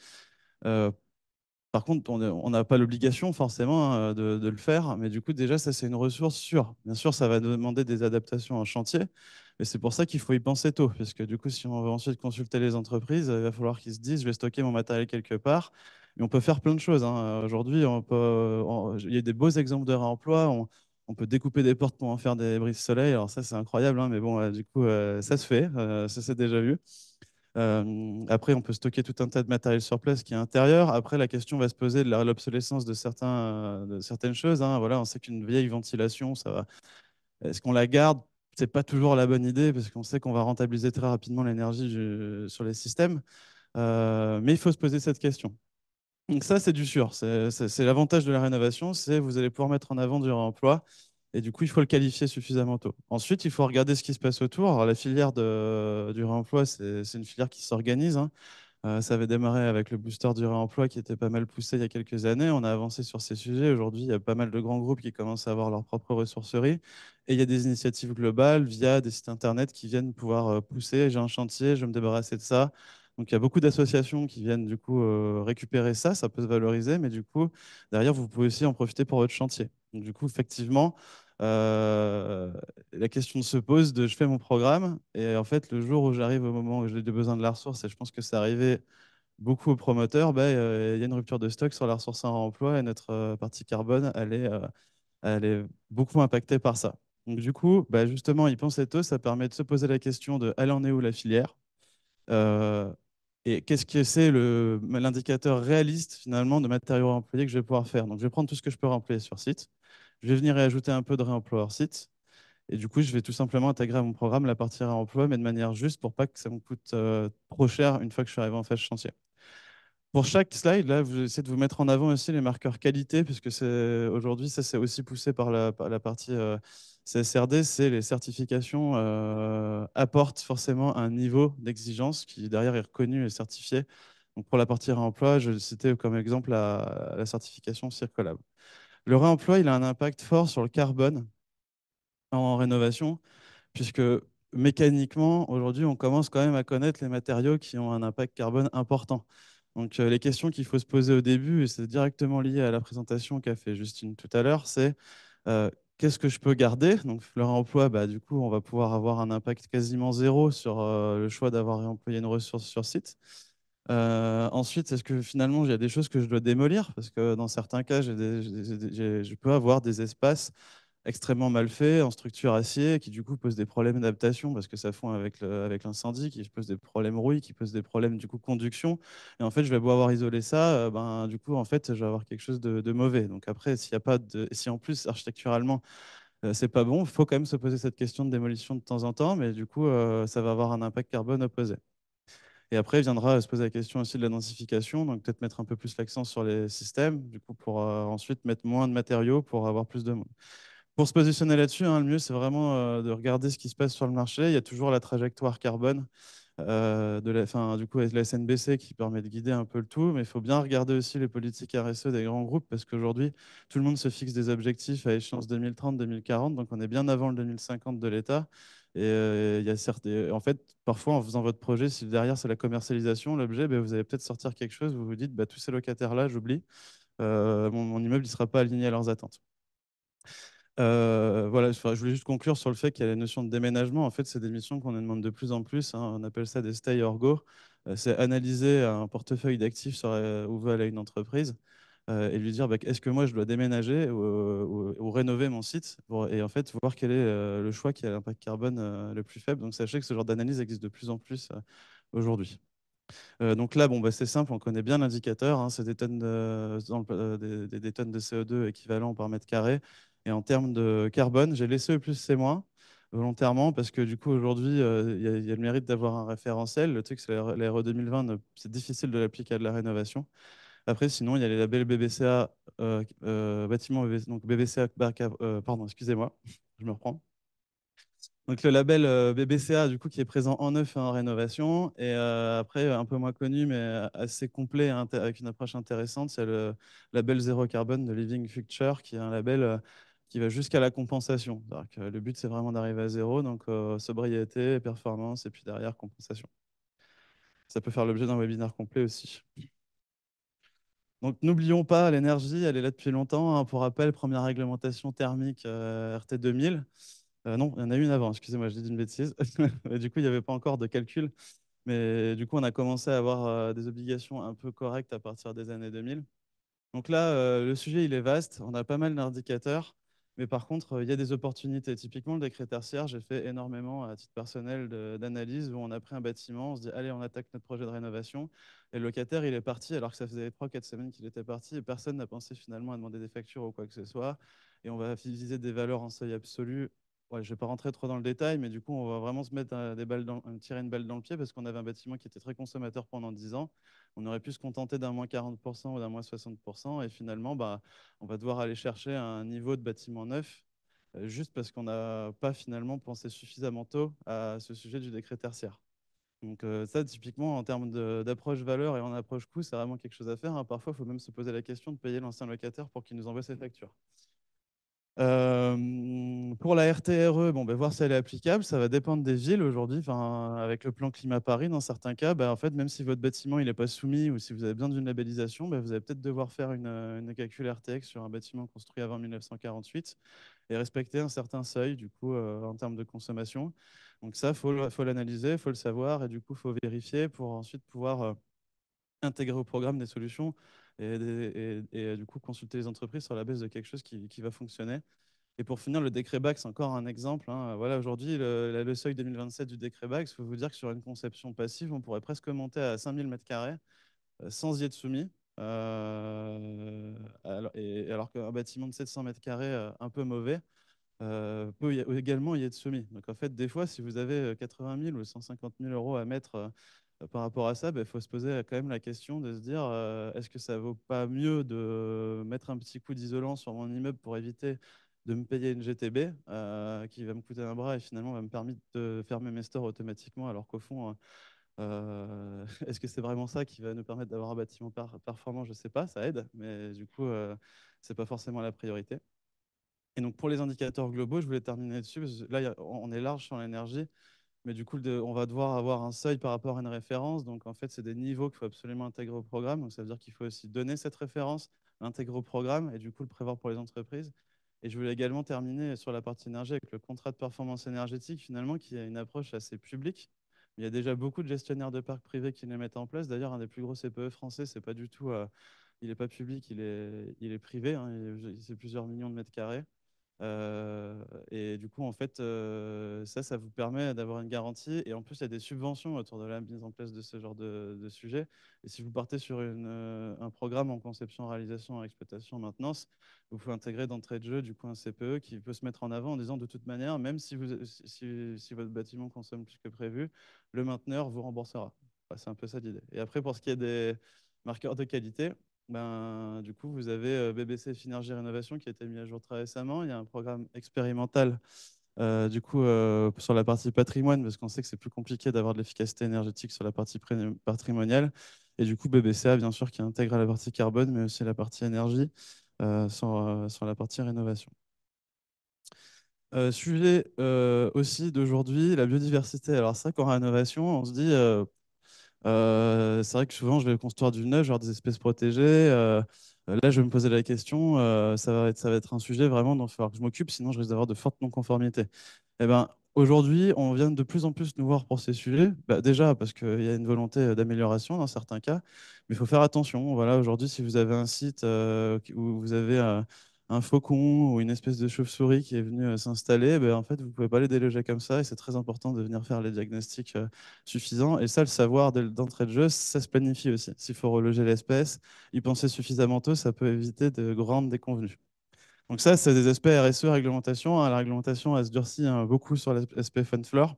par contre, on n'a pas l'obligation forcément hein, de, de, le faire, mais du coup déjà ça c'est une ressource sûre. Bien sûr, ça va demander des adaptations en chantier, mais c'est pour ça qu'il faut y penser tôt, puisque du coup si on veut ensuite consulter les entreprises, il va falloir qu'ils se disent je vais stocker mon matériel quelque part, on peut faire plein de choses. Hein. Euh, aujourd'hui, euh, il y a des beaux exemples de réemploi. On, peut découper des portes pour en faire des brises soleil. Alors ça, c'est incroyable, hein, mais bon, euh, du coup, ça se fait. ça, c'est déjà vu. après, on peut stocker tout un tas de matériel sur place qui est intérieur. Après, la question va se poser de l'obsolescence de, certaines choses. Hein. Voilà, on sait qu'une vieille ventilation, Est-ce qu'on la garde C'est pas toujours la bonne idée parce qu'on sait qu'on va rentabiliser très rapidement l'énergie sur les systèmes. mais il faut se poser cette question. Donc ça, c'est du sûr. C'est l'avantage de la rénovation, c'est vous allez pouvoir mettre en avant du réemploi. Et du coup, il faut le qualifier suffisamment tôt. Ensuite, il faut regarder ce qui se passe autour. la filière du réemploi, c'est une filière qui s'organise. Hein. Euh, ça avait démarré avec le booster du réemploi qui était pas mal poussé il y a quelques années. On a avancé sur ces sujets. Aujourd'hui, il y a pas mal de grands groupes qui commencent à avoir leur propre ressourcerie. Et il y a des initiatives globales via des sites internet qui viennent pouvoir euh, pousser. J'ai un chantier, je vais me débarrasser de ça. Donc il y a beaucoup d'associations qui viennent du coup euh, récupérer ça, ça peut se valoriser, mais du coup, derrière, vous pouvez aussi en profiter pour votre chantier. Donc du coup, effectivement, euh, la question se pose de je fais mon programme, et en fait, le jour où j'arrive au moment où j'ai besoin de la ressource, et je pense que c'est arrivé beaucoup aux promoteurs, ben, euh, il y a une rupture de stock sur la ressource en emploi, et notre partie carbone, elle est, elle est beaucoup impactée par ça. Donc du coup, ben justement, y et tôt, ça permet de se poser la question de elle en est où la filière et qu'est-ce que c'est l'indicateur réaliste finalement de matériaux employés que je vais pouvoir faire Donc je vais prendre tout ce que je peux remplir sur site, je vais venir ajouter un peu de réemploi hors site, et du coup je vais tout simplement intégrer à mon programme la partie réemploi, mais de manière juste pour pas que ça me coûte euh, trop cher une fois que je suis arrivé en phase chantier. Pour chaque slide, là, vous essayez de vous mettre en avant aussi les marqueurs qualité, puisque aujourd'hui, ça, c'est aussi poussé par la, partie euh, CRD, c'est les certifications euh, apportent forcément un niveau d'exigence qui derrière est reconnu et certifié. Donc pour la partie réemploi, je citais comme exemple la, certification Circolab. Le réemploi, il a un impact fort sur le carbone en rénovation, puisque mécaniquement, aujourd'hui, on commence quand même à connaître les matériaux qui ont un impact carbone important. Donc euh, les questions qu'il faut se poser au début, et c'est directement lié à la présentation qu'a fait Justine tout à l'heure, c'est euh, qu'est-ce que je peux garder Donc, leur emploi, bah, du coup, on va pouvoir avoir un impact quasiment zéro sur euh, le choix d'avoir réemployé une ressource sur site. Euh, ensuite, est-ce que finalement, il y a des choses que je dois démolir Parce que dans certains cas, je peux avoir des espaces extrêmement mal fait en structure acier qui du coup pose des problèmes d'adaptation parce que ça fond avec l'incendie avec qui pose des problèmes rouille qui pose des problèmes du coup conduction et en fait je vais beau avoir isolé ça euh, ben du coup en fait je vais avoir quelque chose de, de mauvais donc après s'il a pas de si en plus architecturalement euh, c'est pas bon faut quand même se poser cette question de démolition de temps en temps mais du coup euh, ça va avoir un impact carbone opposé et après, il viendra se poser la question aussi de la densification, donc peut-être mettre un peu plus l'accent sur les systèmes, du coup, pour ensuite mettre moins de matériaux pour avoir plus de monde pour se positionner là-dessus, hein, le mieux, c'est vraiment euh, de regarder ce qui se passe sur le marché. Il y a toujours la trajectoire carbone euh, de la, du coup, la SNBC qui permet de guider un peu le tout, mais il faut bien regarder aussi les politiques RSE des grands groupes parce qu'aujourd'hui, tout le monde se fixe des objectifs à échéance 2030-2040, donc on est bien avant le 2050 de l'État. Et euh, il y a certes, en fait, parfois, en faisant votre projet, si derrière c'est la commercialisation, l'objet, ben, vous allez peut-être sortir quelque chose vous vous dites, bah, tous ces locataires-là, j'oublie, mon, immeuble ne sera pas aligné à leurs attentes. Euh, voilà, je voulais juste conclure sur le fait qu'il y a la notion de déménagement. En fait, c'est des missions qu'on demande de plus en plus. Hein. On appelle ça des stay or go. Euh, c'est analyser un portefeuille d'actifs où va aller une entreprise euh, et lui dire bah, est-ce que moi je dois déménager ou, rénover mon site et en fait voir quel est le choix qui a l'impact carbone le plus faible. Donc sachez que ce genre d'analyse existe de plus en plus aujourd'hui. donc là, bon, bah, c'est simple, on connaît bien l'indicateur, hein. c'est des, tonnes de, des, tonnes de CO2 équivalent par mètre carré. Et en termes de carbone, j'ai laissé le plus c'est moins volontairement parce que du coup aujourd'hui euh, il y, a le mérite d'avoir un référentiel. Le truc c'est RE 2020, euh, c'est difficile de l'appliquer à de la rénovation. Après sinon il y a les labels BBCA, euh, bâtiment donc BBCA, pardon excusez-moi, je me reprends. Donc le label BBCA du coup qui est présent en neuf et en rénovation et après un peu moins connu mais assez complet avec une approche intéressante c'est le label zéro carbone de Living Future qui est un label qui va jusqu'à la compensation. le but, c'est vraiment d'arriver à zéro, donc euh, sobriété, performance, et puis derrière, compensation. Ça peut faire l'objet d'un webinaire complet aussi. Donc n'oublions pas l'énergie, elle est là depuis longtemps. Hein. Pour rappel, première réglementation thermique euh, RT 2000. Euh, non, il y en a eu une avant, excusez-moi, je dis une bêtise. du coup, il n'y avait pas encore de calcul. Mais du coup, on a commencé à avoir des obligations un peu correctes à partir des années 2000. Donc là, le sujet, il est vaste. On a pas mal d'indicateurs. Mais par contre, euh, il y a des opportunités. Typiquement, le décret tertiaire, j'ai fait énormément à titre personnel d'analyse où on a pris un bâtiment, on se dit allez, on attaque notre projet de rénovation. Et le locataire, il est parti alors que ça faisait 3-4 semaines qu'il était parti et personne n'a pensé finalement à demander des factures ou quoi que ce soit. Et on va viser des valeurs en seuil absolu je ne vais pas rentrer trop dans le détail, mais du coup, on va vraiment se mettre euh, des balles dans, euh, tirer une balle dans le pied parce qu'on avait un bâtiment qui était très consommateur pendant 10 ans on aurait pu se contenter d'un moins 40% ou d'un moins 60%, et finalement, bah, on va devoir aller chercher un niveau de bâtiment neuf, euh, juste parce qu'on n'a pas finalement pensé suffisamment tôt à ce sujet du décret tertiaire. Donc euh, ça, typiquement, en termes d'approche valeur et en approche coût, c'est vraiment quelque chose à faire. Hein. Parfois, il faut même se poser la question de payer l'ancien locataire pour qu'il nous envoie ses factures. Euh, pour la RTRE, bon, ben, voir si elle est applicable, ça va dépendre des villes aujourd'hui. Enfin, avec le plan climat Paris, dans certains cas, ben, en fait, même si votre bâtiment il n'est pas soumis ou si vous avez besoin d'une labellisation, ben, vous allez peut-être devoir faire une, euh, calcul RTX sur un bâtiment construit avant 1948 et respecter un certain seuil du coup euh, en termes de consommation. Donc ça, faut faut l'analyser, faut le savoir et du coup faut vérifier pour ensuite pouvoir intégrer au programme des solutions et, du coup consulter les entreprises sur la base de quelque chose qui, qui va fonctionner. Et pour finir, le décret BAC, c'est encore un exemple. Hein. Voilà, aujourd'hui, le, seuil 2027 du décret BAC, il faut vous dire que sur une conception passive, on pourrait presque monter à 5000 m2 euh, sans y être soumis. Euh, alors, et, alors qu'un bâtiment de 700 m2 euh, un peu mauvais peut également y être soumis. Donc en fait, des fois, si vous avez 80 000 ou 150 000 euros à mettre euh, par rapport à ça, bah, il faut se poser quand même la question de se dire euh, est-ce que ça vaut pas mieux de mettre un petit coup d'isolant sur mon immeuble pour éviter de me payer une GTB euh, qui va me coûter un bras et finalement va me permettre de fermer mes stores automatiquement alors qu'au fond, est-ce que c'est vraiment ça qui va nous permettre d'avoir un bâtiment performant Je ne sais pas, ça aide, mais du coup, ce n'est pas forcément la priorité. Et donc pour les indicateurs globaux, je voulais terminer dessus, parce que là, on est large sur l'énergie. Mais du coup, on va devoir avoir un seuil par rapport à une référence. Donc, en fait, c'est des niveaux qu'il faut absolument intégrer au programme. Donc, ça veut dire qu'il faut aussi donner cette référence, l'intégrer au programme et du coup le prévoir pour les entreprises. Et je voulais également terminer sur la partie énergie avec le contrat de performance énergétique, finalement, qui a une approche assez publique. Il y a déjà beaucoup de gestionnaires de parcs privés qui les mettent en place. D'ailleurs, un des plus gros CPE français, c'est pas du tout, euh, il n'est pas public, il est, il est privé. Hein. c'est plusieurs millions de mètres carrés. Euh, et du coup, en fait, euh, ça, ça vous permet d'avoir une garantie. Et en plus, il y a des subventions autour de la mise en place de ce genre de, sujet. Et si vous partez sur euh, un programme en conception, réalisation, exploitation, maintenance, vous pouvez intégrer d'entrée de jeu du coup un CPE qui peut se mettre en avant en disant de toute manière, même si, si, votre bâtiment consomme plus que prévu, le mainteneur vous remboursera. Bah, c'est un peu ça l'idée. Et après, pour ce qui est des marqueurs de qualité, ben, du coup, vous avez euh, BBC Finergie Rénovation qui a été mis à jour très récemment. Il y a un programme expérimental euh, du coup, euh, sur la partie patrimoine, parce qu'on sait que c'est plus compliqué d'avoir de l'efficacité énergétique sur la partie patrimoniale. Et du coup, BBCA, bien sûr, qui intègre la partie carbone, mais aussi la partie énergie sur, la partie rénovation. sujet aussi d'aujourd'hui, la biodiversité. Alors ça, à rénovation, on se dit, euh, c'est vrai que souvent, je vais construire du neuf, genre des espèces protégées. Euh, là, je vais me poser la question, euh, ça, va être, ça va être un sujet vraiment dont il va que je m'occupe, sinon je risque d'avoir de fortes non-conformités. Eh ben, Aujourd'hui, on vient de plus en plus nous voir pour ces sujets. Bah, déjà, parce qu'il y a une volonté d'amélioration dans certains cas, mais il faut faire attention. Voilà, Aujourd'hui, si vous avez un site où vous avez un faucon ou une espèce de chauve-souris qui est venue euh, s'installer, ben, en fait, vous ne pouvez pas les déloger comme ça. Et c'est très important de venir faire les diagnostics euh, suffisants. Et ça, le savoir d'entrée de jeu, ça se planifie aussi. S'il faut reloger l'espèce, y penser suffisamment tôt, ça peut éviter de grandes déconvenues. Donc ça, c'est des aspects RSE, réglementation. Hein, la réglementation, a se durcit hein, beaucoup sur l'aspect fun flor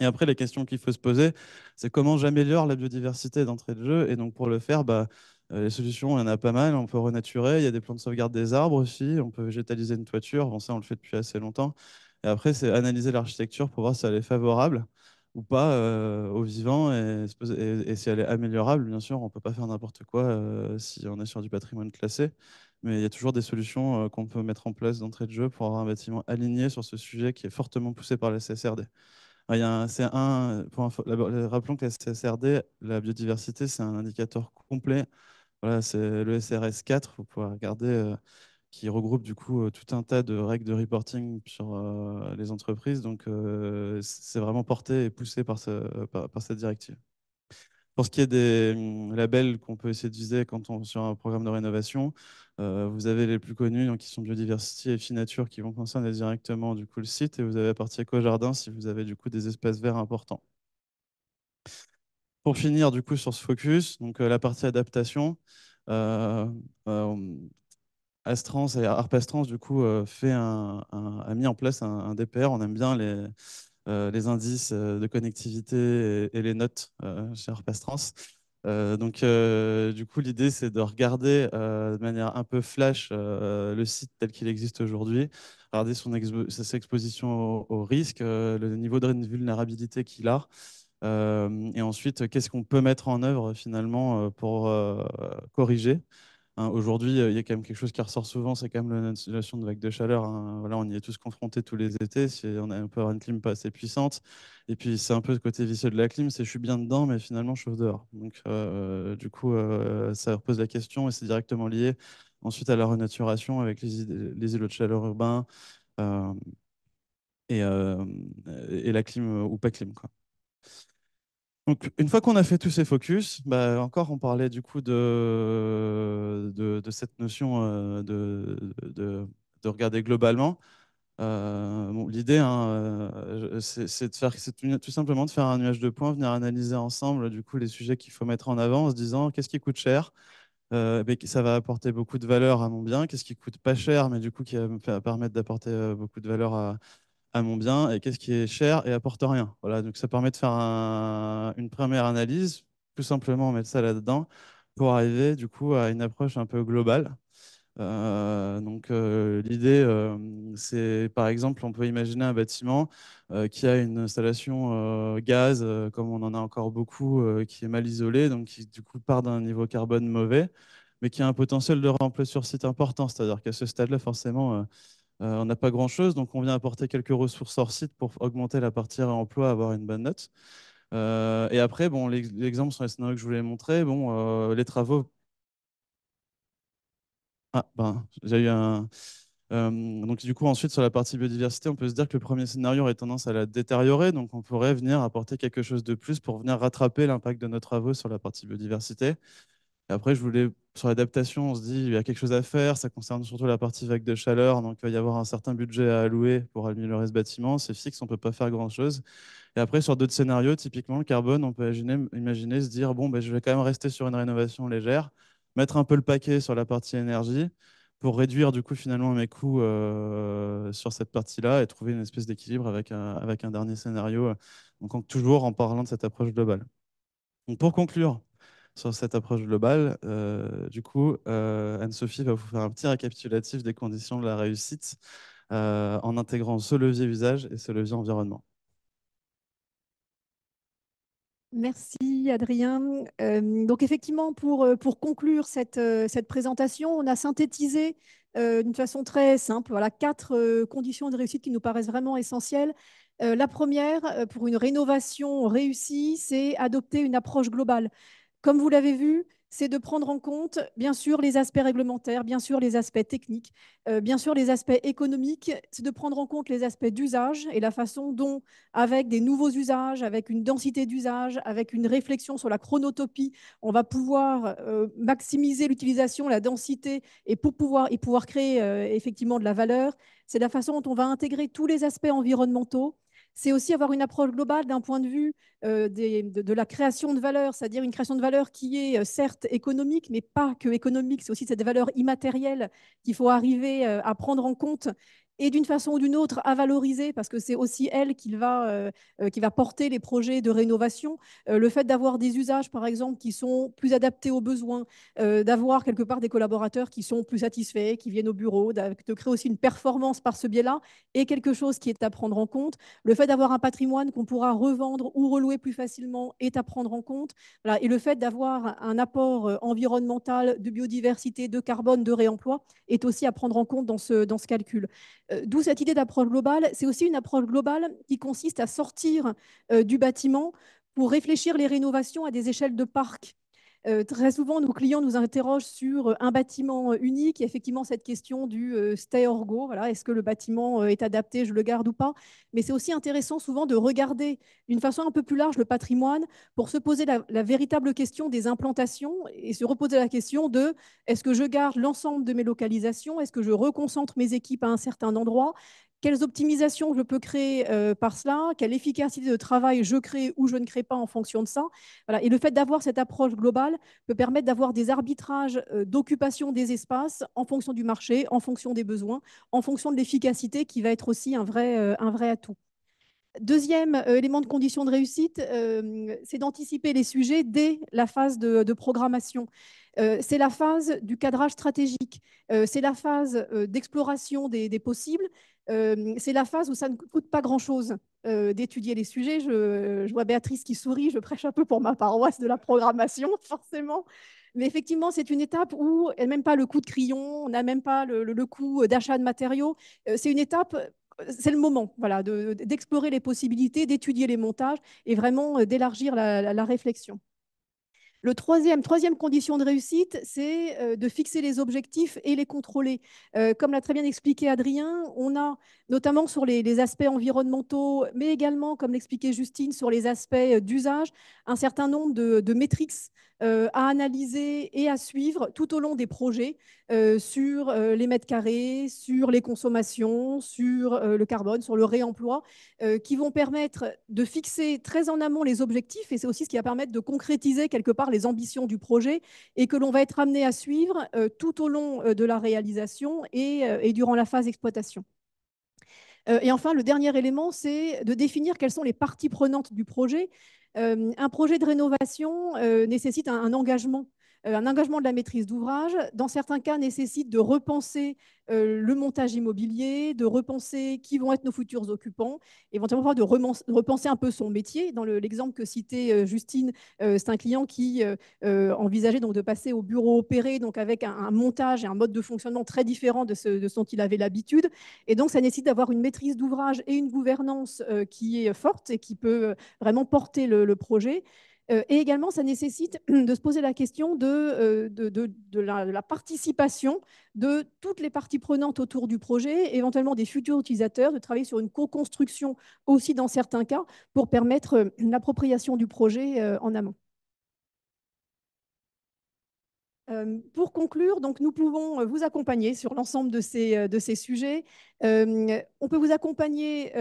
Et après, les questions qu'il faut se poser, c'est comment j'améliore la biodiversité d'entrée de jeu. Et donc, pour le faire, bah, euh, les solutions, il y en a pas mal. On peut renaturer. Il y a des plans de sauvegarde des arbres aussi. On peut végétaliser une toiture. Bon, ça, on le fait depuis assez longtemps. Et après, c'est analyser l'architecture pour voir si elle est favorable ou pas euh, aux vivants et, si elle est améliorable. Bien sûr, on ne peut pas faire n'importe quoi euh, si on est sur du patrimoine classé. Mais il y a toujours des solutions qu'on peut mettre en place d'entrée de jeu pour avoir un bâtiment aligné sur ce sujet qui est fortement poussé par la CSRD. Il y a rappelons que la CSRD, la biodiversité, c'est un indicateur complet voilà, c'est le SRS 4, vous pouvez regarder, euh, qui regroupe du coup euh, tout un tas de règles de reporting sur euh, les entreprises. Donc, c'est vraiment porté et poussé par, cette directive. Pour ce qui est des hum, labels qu'on peut essayer de viser quand on sur un programme de rénovation, vous avez les plus connus, donc qui sont biodiversité et finature, qui vont concerner directement du coup le site, et vous avez à partir éco-jardin si vous avez du coup des espaces verts importants pour finir du coup sur ce focus, donc euh, la partie adaptation, euh, euh Astrans et Arpastrans du coup euh, fait a mis en place un, DPR. On aime bien les, les indices de connectivité et, les notes chez Arpastrans. donc, du coup, l'idée, c'est de regarder de manière un peu flash le site tel qu'il existe aujourd'hui, regarder son exposition au risque, le niveau de vulnérabilité qu'il a, euh, et ensuite, qu'est-ce qu'on peut mettre en œuvre finalement euh, pour euh, corriger hein? Aujourd'hui, il y a quand même quelque chose qui ressort souvent, c'est quand même la situation de vague de chaleur. Hein. Voilà, on y est tous confrontés tous les étés. Si on a un peu une clim pas assez puissante. Et puis, c'est un peu le côté vicieux de la clim, c'est je suis bien dedans, mais finalement, je chauffe dehors. Donc, du coup, ça repose la question et c'est directement lié ensuite à la renaturation avec les, îlots de chaleur urbains et, et, la clim ou pas clim. Quoi. Donc, une fois qu'on a fait tous ces focus, bah, encore on parlait du coup de, de, cette notion euh, de, de, regarder globalement. Euh, l'idée, hein, euh, c'est de faire, tout simplement de faire un nuage de points, venir analyser ensemble du coup les sujets qu'il faut mettre en avant en se disant qu'est-ce qui coûte cher, mais ça va apporter beaucoup de valeur à mon bien, qu'est-ce qui coûte pas cher, mais du coup qui va me permettre d'apporter beaucoup de valeur à, à mon bien et qu'est-ce qui est cher et apporte rien. Voilà, donc ça permet de faire une première analyse, tout simplement mettre ça là-dedans pour arriver du coup à une approche un peu globale. Euh, donc euh, l'idée, euh, c'est par exemple, on peut imaginer un bâtiment qui a une installation gaz, comme on en a encore beaucoup, qui est mal isolée, donc qui du coup part d'un niveau carbone mauvais, mais qui a un potentiel de remplissure sur site important. C'est-à-dire qu'à ce stade-là, forcément, euh, on n'a pas grand-chose, donc on vient apporter quelques ressources hors site pour augmenter la partie emploi, avoir une bonne note. Euh, et après, bon, l'exemple sur les scénarios que je voulais montrer, bon, euh, les travaux ah, ben, j'ai eu un. donc, du coup, ensuite, sur la partie biodiversité, on peut se dire que le premier scénario aurait tendance à la détériorer. Donc, on pourrait venir apporter quelque chose de plus pour venir rattraper l'impact de nos travaux sur la partie biodiversité. Et après, je voulais, sur l'adaptation, on se dit, il y a quelque chose à faire, ça concerne surtout la partie vague de chaleur, donc il va y avoir un certain budget à allouer pour améliorer ce bâtiment, c'est fixe, on ne peut pas faire grand-chose. Et après, sur d'autres scénarios, typiquement le carbone, on peut imaginer, se dire, bon, ben, je vais quand même rester sur une rénovation légère, mettre un peu le paquet sur la partie énergie pour réduire du coup finalement mes coûts euh, sur cette partie-là et trouver une espèce d'équilibre avec un, avec un dernier scénario, euh, donc toujours en parlant de cette approche globale. Donc pour conclure, sur cette approche globale. Euh, du coup, euh, Anne-Sophie va vous faire un petit récapitulatif des conditions de la réussite euh, en intégrant ce levier usage et ce levier environnement.
Merci Adrien. donc effectivement, pour, pour conclure cette, cette présentation, on a synthétisé d'une façon très simple voilà, quatre conditions de réussite qui nous paraissent vraiment essentielles. la première, pour une rénovation réussie, c'est adopter une approche globale. Comme vous l'avez vu, c'est de prendre en compte, bien sûr, les aspects réglementaires, bien sûr, les aspects techniques, euh, bien sûr, les aspects économiques. C'est de prendre en compte les aspects d'usage et la façon dont, avec des nouveaux usages, avec une densité d'usage, avec une réflexion sur la chronotopie, on va pouvoir euh, maximiser l'utilisation, la densité et, pour pouvoir, et pouvoir créer euh, effectivement de la valeur. C'est la façon dont on va intégrer tous les aspects environnementaux c'est aussi avoir une approche globale d'un point de vue euh, de, de, la création de valeur, c'est-à-dire une création de valeur qui est euh, certes économique, mais pas que économique, c'est aussi cette valeur immatérielle qu'il faut arriver euh, à prendre en compte et d'une façon ou d'une autre à valoriser, parce que c'est aussi elle qui va, euh, euh, qui va porter les projets de rénovation. Euh, le fait d'avoir des usages, par exemple, qui sont plus adaptés aux besoins, d'avoir quelque part des collaborateurs qui sont plus satisfaits, qui viennent au bureau, de créer aussi une performance par ce biais-là, est quelque chose qui est à prendre en compte. Le fait d'avoir un patrimoine qu'on pourra revendre ou relouer plus facilement est à prendre en compte. Voilà. Et le fait d'avoir un apport environnemental de biodiversité, de carbone, de réemploi est aussi à prendre en compte dans ce, dans ce calcul. Euh, d'où cette idée d'approche globale. C'est aussi une approche globale qui consiste à sortir euh, du bâtiment pour réfléchir les rénovations à des échelles de parc. Euh, très souvent, nos clients nous interrogent sur euh, un bâtiment euh, unique et effectivement cette question du stay or go. est-ce que le bâtiment est adapté, je le garde ou pas Mais c'est aussi intéressant souvent de regarder d'une façon un peu plus large le patrimoine pour se poser la, la véritable question des implantations et se reposer la question de est-ce que je garde l'ensemble de mes localisations Est-ce que je reconcentre mes équipes à un certain endroit quelles optimisations je peux créer euh, par cela, quelle efficacité de travail je crée ou je ne crée pas en fonction de ça. Et le fait d'avoir cette approche globale peut permettre d'avoir des arbitrages euh, d'occupation des espaces en fonction du marché, en fonction des besoins, en fonction de l'efficacité qui va être aussi un vrai, euh, un vrai atout. Deuxième élément de condition de réussite, c'est d'anticiper les sujets dès la phase de, programmation. c'est la phase du cadrage stratégique, c'est la phase d'exploration des, possibles, euh, c'est la phase où ça ne coûte pas grand-chose euh, d'étudier les sujets. Je, vois Béatrice qui sourit, je prêche un peu pour ma paroisse de la programmation, forcément. Mais effectivement, c'est une étape où a même pas le coup de crayon, on n'a même pas le, le, coût d'achat de matériaux. Euh, c'est une étape c'est le moment voilà, d'explorer les possibilités, d'étudier les montages et vraiment d'élargir la, réflexion. Le troisième, troisième condition de réussite, c'est euh, de fixer les objectifs et les contrôler. Euh, comme l'a très bien expliqué Adrien, on a notamment sur les, aspects environnementaux, mais également, comme l'expliquait Justine, sur les aspects euh, d'usage, un certain nombre de, métriques à analyser et à suivre tout au long des projets sur les mètres carrés, sur les consommations, sur le carbone, sur le réemploi, qui vont permettre de fixer très en amont les objectifs et c'est aussi ce qui va permettre de concrétiser quelque part les ambitions du projet et que l'on va être amené à suivre euh, tout au long euh, de la réalisation et, euh, durant la phase exploitation. Et enfin, le dernier élément, c'est de définir quelles sont les parties prenantes du projet. Un projet de rénovation nécessite un engagement euh, un engagement de la maîtrise d'ouvrage, dans certains cas, nécessite de repenser euh, le montage immobilier, de repenser qui vont être nos futurs occupants, éventuellement de repenser un peu son métier. Dans l'exemple que citait euh, Justine, c'est un client qui envisageait donc de passer au bureau opéré, donc avec un, montage et un mode de fonctionnement très différent de ce, dont il avait l'habitude. Et donc, ça nécessite d'avoir une maîtrise d'ouvrage et une gouvernance qui est forte et qui peut vraiment porter le projet. Euh, et également, ça nécessite de se poser la question de, euh, la, la, participation de toutes les parties prenantes autour du projet, éventuellement des futurs utilisateurs, de travailler sur une co-construction aussi dans certains cas pour permettre euh, l'appropriation du projet en amont. Euh, pour conclure, donc, nous pouvons euh, vous accompagner sur l'ensemble de ces, euh, sujets. on peut vous accompagner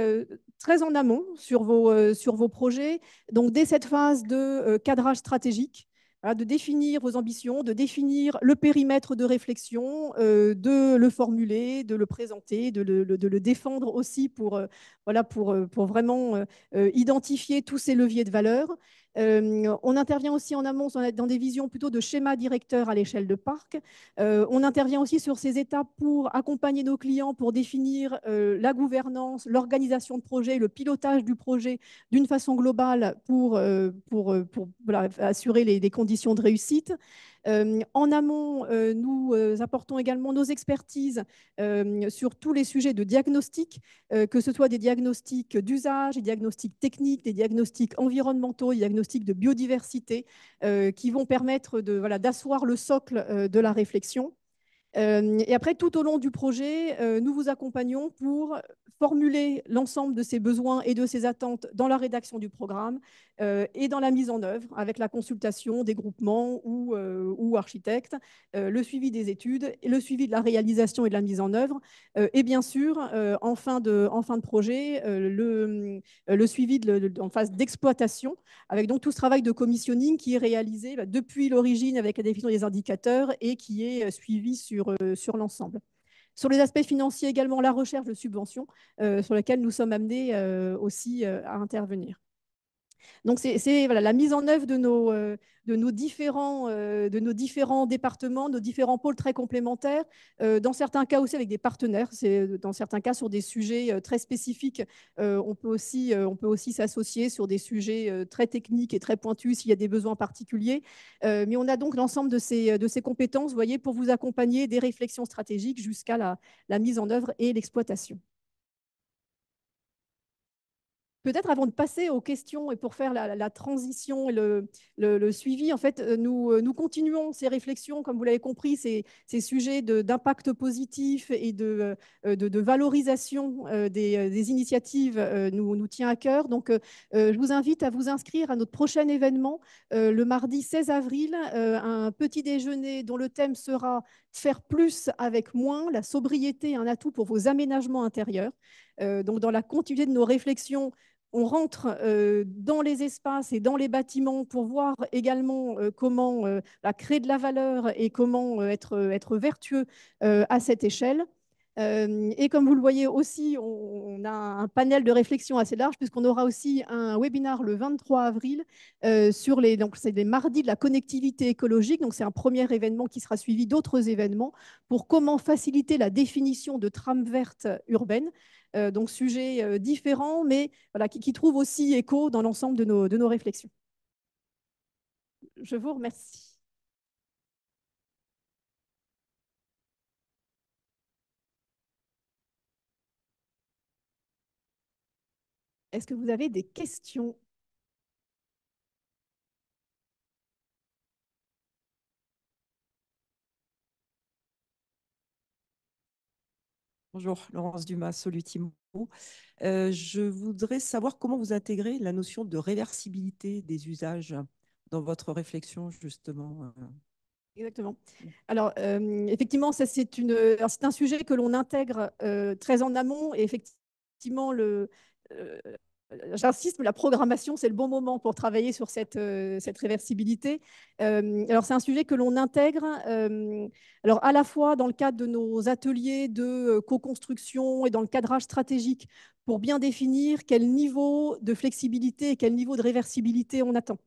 très en amont sur vos, projets, donc dès cette phase de cadrage stratégique hein, de définir vos ambitions, de définir le périmètre de réflexion, de le formuler, de le présenter, de le, défendre aussi pour, vraiment identifier tous ces leviers de valeur. Euh, on intervient aussi en amont dans des visions plutôt de schéma directeur à l'échelle de parc. Euh, on intervient aussi sur ces étapes pour accompagner nos clients, pour définir euh, la gouvernance, l'organisation de projet, le pilotage du projet d'une façon globale pour, assurer les conditions de réussite. Euh, en amont, euh, nous euh, apportons également nos expertises sur tous les sujets de diagnostic, que ce soit des diagnostics d'usage, des diagnostics techniques, des diagnostics environnementaux, des diagnostics de biodiversité, qui vont permettre d'asseoir le socle de la réflexion. Euh, et après, tout au long du projet, euh, nous vous accompagnons pour formuler l'ensemble de ces besoins et de ces attentes dans la rédaction du programme euh, et dans la mise en œuvre, avec la consultation des groupements ou, ou architectes, le suivi des études, le suivi de la réalisation et de la mise en œuvre, et bien sûr, en, fin de, en fin de projet, le, le suivi en phase d'exploitation, avec donc tout ce travail de commissioning qui est réalisé bah, depuis l'origine avec la définition des indicateurs et qui est suivi sur euh, sur, l'ensemble. Sur les aspects financiers également, la recherche de subventions euh, sur laquelle nous sommes amenés euh, aussi à intervenir. Donc, c'est la mise en œuvre de nos, euh, différents, euh, de nos différents départements, nos différents pôles très complémentaires, euh, dans certains cas aussi avec des partenaires. Dans certains cas, sur des sujets très spécifiques, on peut aussi, s'associer sur des sujets très techniques et très pointus s'il y a des besoins particuliers. mais on a donc l'ensemble de ces, compétences, voyez, pour vous accompagner des réflexions stratégiques jusqu'à la mise en œuvre et l'exploitation peut-être avant de passer aux questions et pour faire la, transition et le, suivi, en fait, euh, nous, euh, nous, continuons ces réflexions, comme vous l'avez compris, ces, sujets d'impact positif et de, euh, de, valorisation des, initiatives nous, nous, tient à cœur. Donc, je vous invite à vous inscrire à notre prochain événement le mardi 16 avril, un petit déjeuner dont le thème sera faire plus avec moins, la sobriété, un atout pour vos aménagements intérieurs. donc, dans la continuité de nos réflexions on rentre euh, dans les espaces et dans les bâtiments pour voir également euh, comment euh, bah, créer de la valeur et comment être, être vertueux à cette échelle. et comme vous le voyez aussi, on, a un panel de réflexion assez large puisqu'on aura aussi un webinar le 23 avril sur les donc mardis de la connectivité écologique. Donc c'est un premier événement qui sera suivi d'autres événements pour comment faciliter la définition de trames vertes urbaines euh, donc sujets euh, différents, mais voilà, qui, trouvent aussi écho dans l'ensemble de nos, de nos réflexions. Je vous remercie. Est-ce que vous avez des questions Bonjour, Laurence Dumas, Solutimo. Euh, je voudrais savoir comment vous intégrez la notion de réversibilité des usages dans votre réflexion, justement. Euh. Exactement. Alors, euh, effectivement, c'est, un sujet que l'on intègre très en amont et effectivement, le, j'insiste, la programmation, c'est le bon moment pour travailler sur cette, euh, réversibilité. Euh, alors, c'est un sujet que l'on intègre euh, alors à la fois dans le cadre de nos ateliers de co-construction et dans le cadrage stratégique pour bien définir quel niveau de flexibilité et quel niveau de réversibilité on attend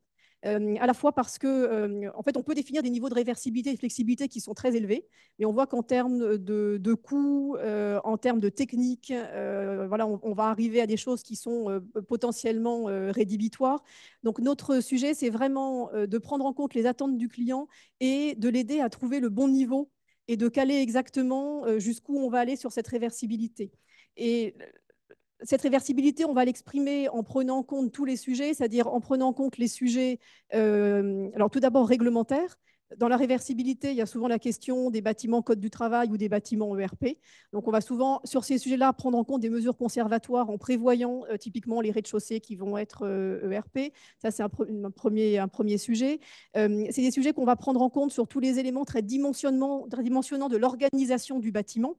à la fois parce que, en fait, on peut définir des niveaux de réversibilité et de flexibilité qui sont très élevés, mais on voit qu'en termes de, coûts, en termes de techniques, voilà, on, on, va arriver à des choses qui sont potentiellement rédhibitoires. Donc, notre sujet, c'est vraiment de prendre en compte les attentes du client et de l'aider à trouver le bon niveau et de caler exactement jusqu'où on va aller sur cette réversibilité. Et cette réversibilité, on va l'exprimer en prenant en compte tous les sujets, c'est-à-dire en prenant en compte les sujets, euh, alors tout d'abord réglementaires. Dans la réversibilité, il y a souvent la question des bâtiments Code du travail ou des bâtiments ERP. Donc, on va souvent, sur ces sujets-là, prendre en compte des mesures conservatoires en prévoyant euh, typiquement les rez-de-chaussée qui vont être ERP. Euh, e Ça, c'est un, premier, un premier sujet. c'est des sujets qu'on va prendre en compte sur tous les éléments très, très dimensionnants de l'organisation du bâtiment.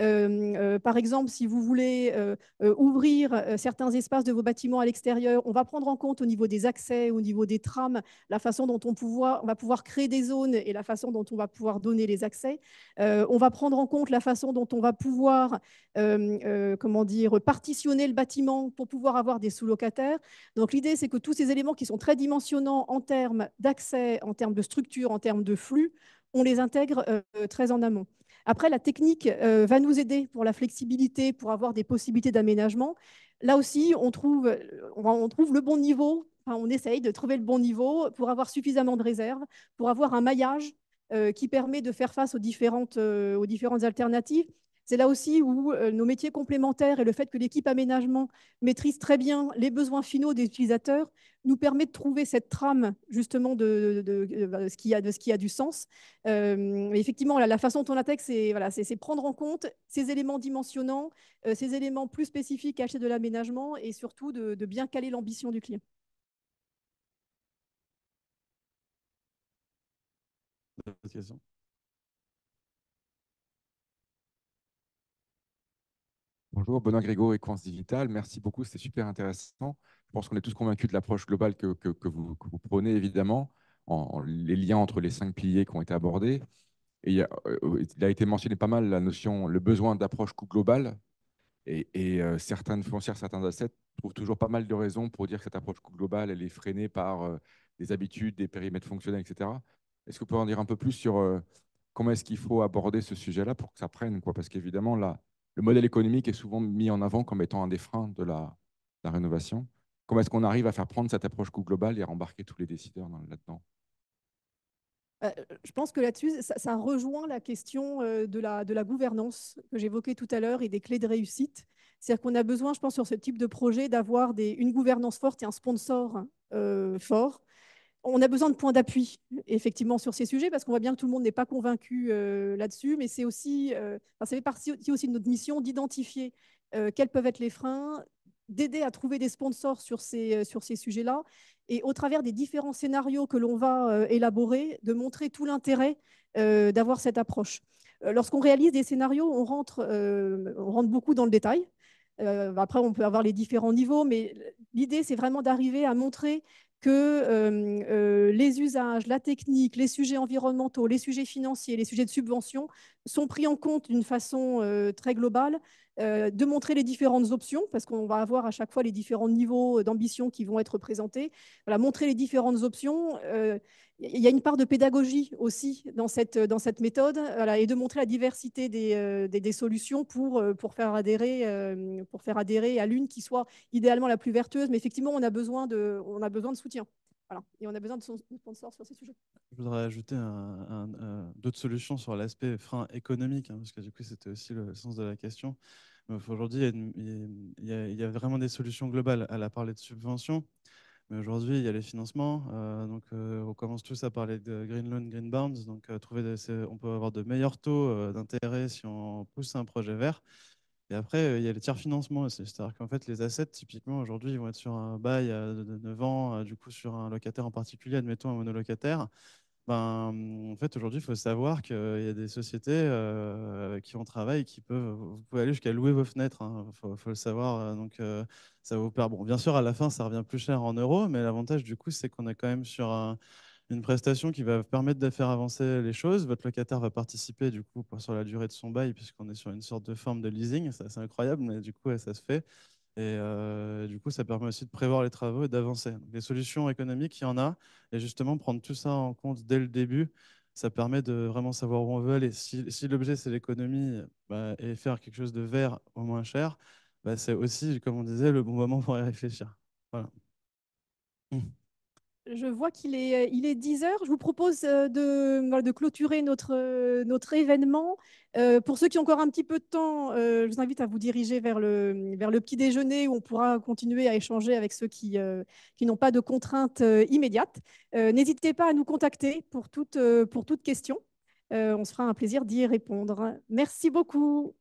Euh, euh, par exemple, si vous voulez euh, ouvrir certains espaces de vos bâtiments à l'extérieur, on va prendre en compte au niveau des accès, au niveau des trams, la façon dont on, va pouvoir créer des zones et la façon dont on va pouvoir donner les accès. on va prendre en compte la façon dont on va pouvoir, comment dire, partitionner le bâtiment pour pouvoir avoir des sous-locataires. Donc l'idée, c'est que tous ces éléments qui sont très dimensionnants en termes d'accès, en termes de structure, en termes de flux, on les intègre très en amont. Après, la technique euh, va nous aider pour la flexibilité, pour avoir des possibilités d'aménagement. Là aussi, on trouve, le bon niveau, on essaye de trouver le bon niveau pour avoir suffisamment de réserves, pour avoir un maillage euh, qui permet de faire face aux différentes euh, alternatives, c'est là aussi où euh, nos métiers complémentaires et le fait que l'équipe aménagement maîtrise très bien les besoins finaux des utilisateurs nous permet de trouver cette trame justement de, ce, qui a, du sens. Euh, effectivement, la, façon dont on attaque, c'est prendre en compte ces éléments dimensionnants, euh, ces éléments plus spécifiques cachés de l'aménagement et surtout de, bien caler l'ambition du client.
Bonjour, Benoît et Équence Digital. Merci beaucoup, c'était super intéressant. Je pense qu'on est tous convaincus de l'approche globale que, vous, prenez, évidemment, en, les liens entre les cinq piliers qui ont été abordés. Et euh, il, a, été mentionné pas mal la notion, le besoin d'approche coût global. Et, et euh, certaines foncières, certains assets trouvent toujours pas mal de raisons pour dire que cette approche coût globale, elle est freinée par euh, des habitudes, des périmètres fonctionnels, etc. Est-ce que vous pouvez en dire un peu plus sur comment est-ce qu'il faut aborder ce sujet-là pour que ça prenne quoi Parce qu'évidemment, là, le modèle économique est souvent mis en avant comme étant un des freins de la, rénovation. Comment est-ce qu'on arrive à faire prendre cette approche coût global et à embarquer tous les décideurs là-dedans
euh, je pense que là-dessus, ça, rejoint la question euh, de la, de la gouvernance que j'évoquais tout à l'heure et des clés de réussite. C'est-à-dire qu'on a besoin, je pense, sur ce type de projet, d'avoir une gouvernance forte et un sponsor euh, fort on a besoin de points d'appui, effectivement, sur ces sujets, parce qu'on voit bien que tout le monde n'est pas convaincu euh, là-dessus, mais c'est aussi, euh, ça fait partie aussi de notre mission d'identifier euh, quels peuvent être les freins, d'aider à trouver des sponsors sur ces, sur ces sujets-là, et au travers des différents scénarios que l'on va élaborer, de montrer tout l'intérêt d'avoir cette approche. Lorsqu'on réalise des scénarios, on rentre, on rentre beaucoup dans le détail, après, on peut avoir les différents niveaux, mais l'idée, c'est vraiment d'arriver à montrer que euh, euh, les usages, la technique, les sujets environnementaux, les sujets financiers, les sujets de subvention sont pris en compte d'une façon euh, très globale, de montrer les différentes options, parce qu'on va avoir à chaque fois les différents niveaux d'ambition qui vont être présentés. Voilà, montrer les différentes options il y a une part de pédagogie aussi dans cette, dans cette méthode euh, et de montrer la diversité des, euh, solutions pour, euh, pour, faire adhérer, pour faire adhérer à l'une qui soit idéalement la plus vertueuse. Mais effectivement, on a besoin de, on a besoin de soutien. Et on a besoin de sponsors sur ces sujets.
Je voudrais ajouter d'autres solutions sur l'aspect frein économique, hein, parce que du coup, c'était aussi le sens de la question. Aujourd'hui, il, il y, a vraiment des solutions globales. Elle a parlé de subventions. Mais aujourd'hui, il y a les financements. Euh, donc, euh, on commence tous à parler de green loan, green bonds. Donc, euh, trouver on peut avoir de meilleurs taux d'intérêt si on pousse un projet vert. Et après, il y a les tiers financements aussi. C'est-à-dire qu'en fait, les assets, typiquement, aujourd'hui, vont être sur un bail de 9 ans, du coup, sur un locataire en particulier, admettons un monolocataire. Ben, en fait, aujourd'hui, il faut savoir qu'il y a des sociétés euh, qui ont travail qui peuvent. Vous pouvez aller jusqu'à louer vos fenêtres, il hein. faut, le savoir. Donc, euh, ça vous perd. Bon, bien sûr, à la fin, ça revient plus cher en euros, mais l'avantage du coup, c'est qu'on est quand même sur une prestation qui va permettre de faire avancer les choses. Votre locataire va participer du coup sur la durée de son bail, puisqu'on est sur une sorte de forme de leasing. C'est incroyable, mais du coup, ça se fait. Et euh, du coup, ça permet aussi de prévoir les travaux et d'avancer. Les solutions économiques, il y en a. Et justement, prendre tout ça en compte dès le début, ça permet de vraiment savoir où on veut aller. Si, si l'objet, c'est l'économie bah, et faire quelque chose de vert au moins cher, bah, c'est aussi, comme on disait, le bon moment pour y réfléchir. Voilà.
Mmh je vois qu'il est, euh, il est 10 heures. Je vous propose euh, de, de clôturer notre, euh, notre événement. pour ceux qui ont encore un petit peu de temps, je vous invite à vous diriger vers le, vers le petit déjeuner où on pourra continuer à échanger avec ceux qui, qui n'ont pas de contraintes immédiates. N'hésitez pas à nous contacter pour toute, pour toute question. on se fera un plaisir d'y répondre. Merci beaucoup.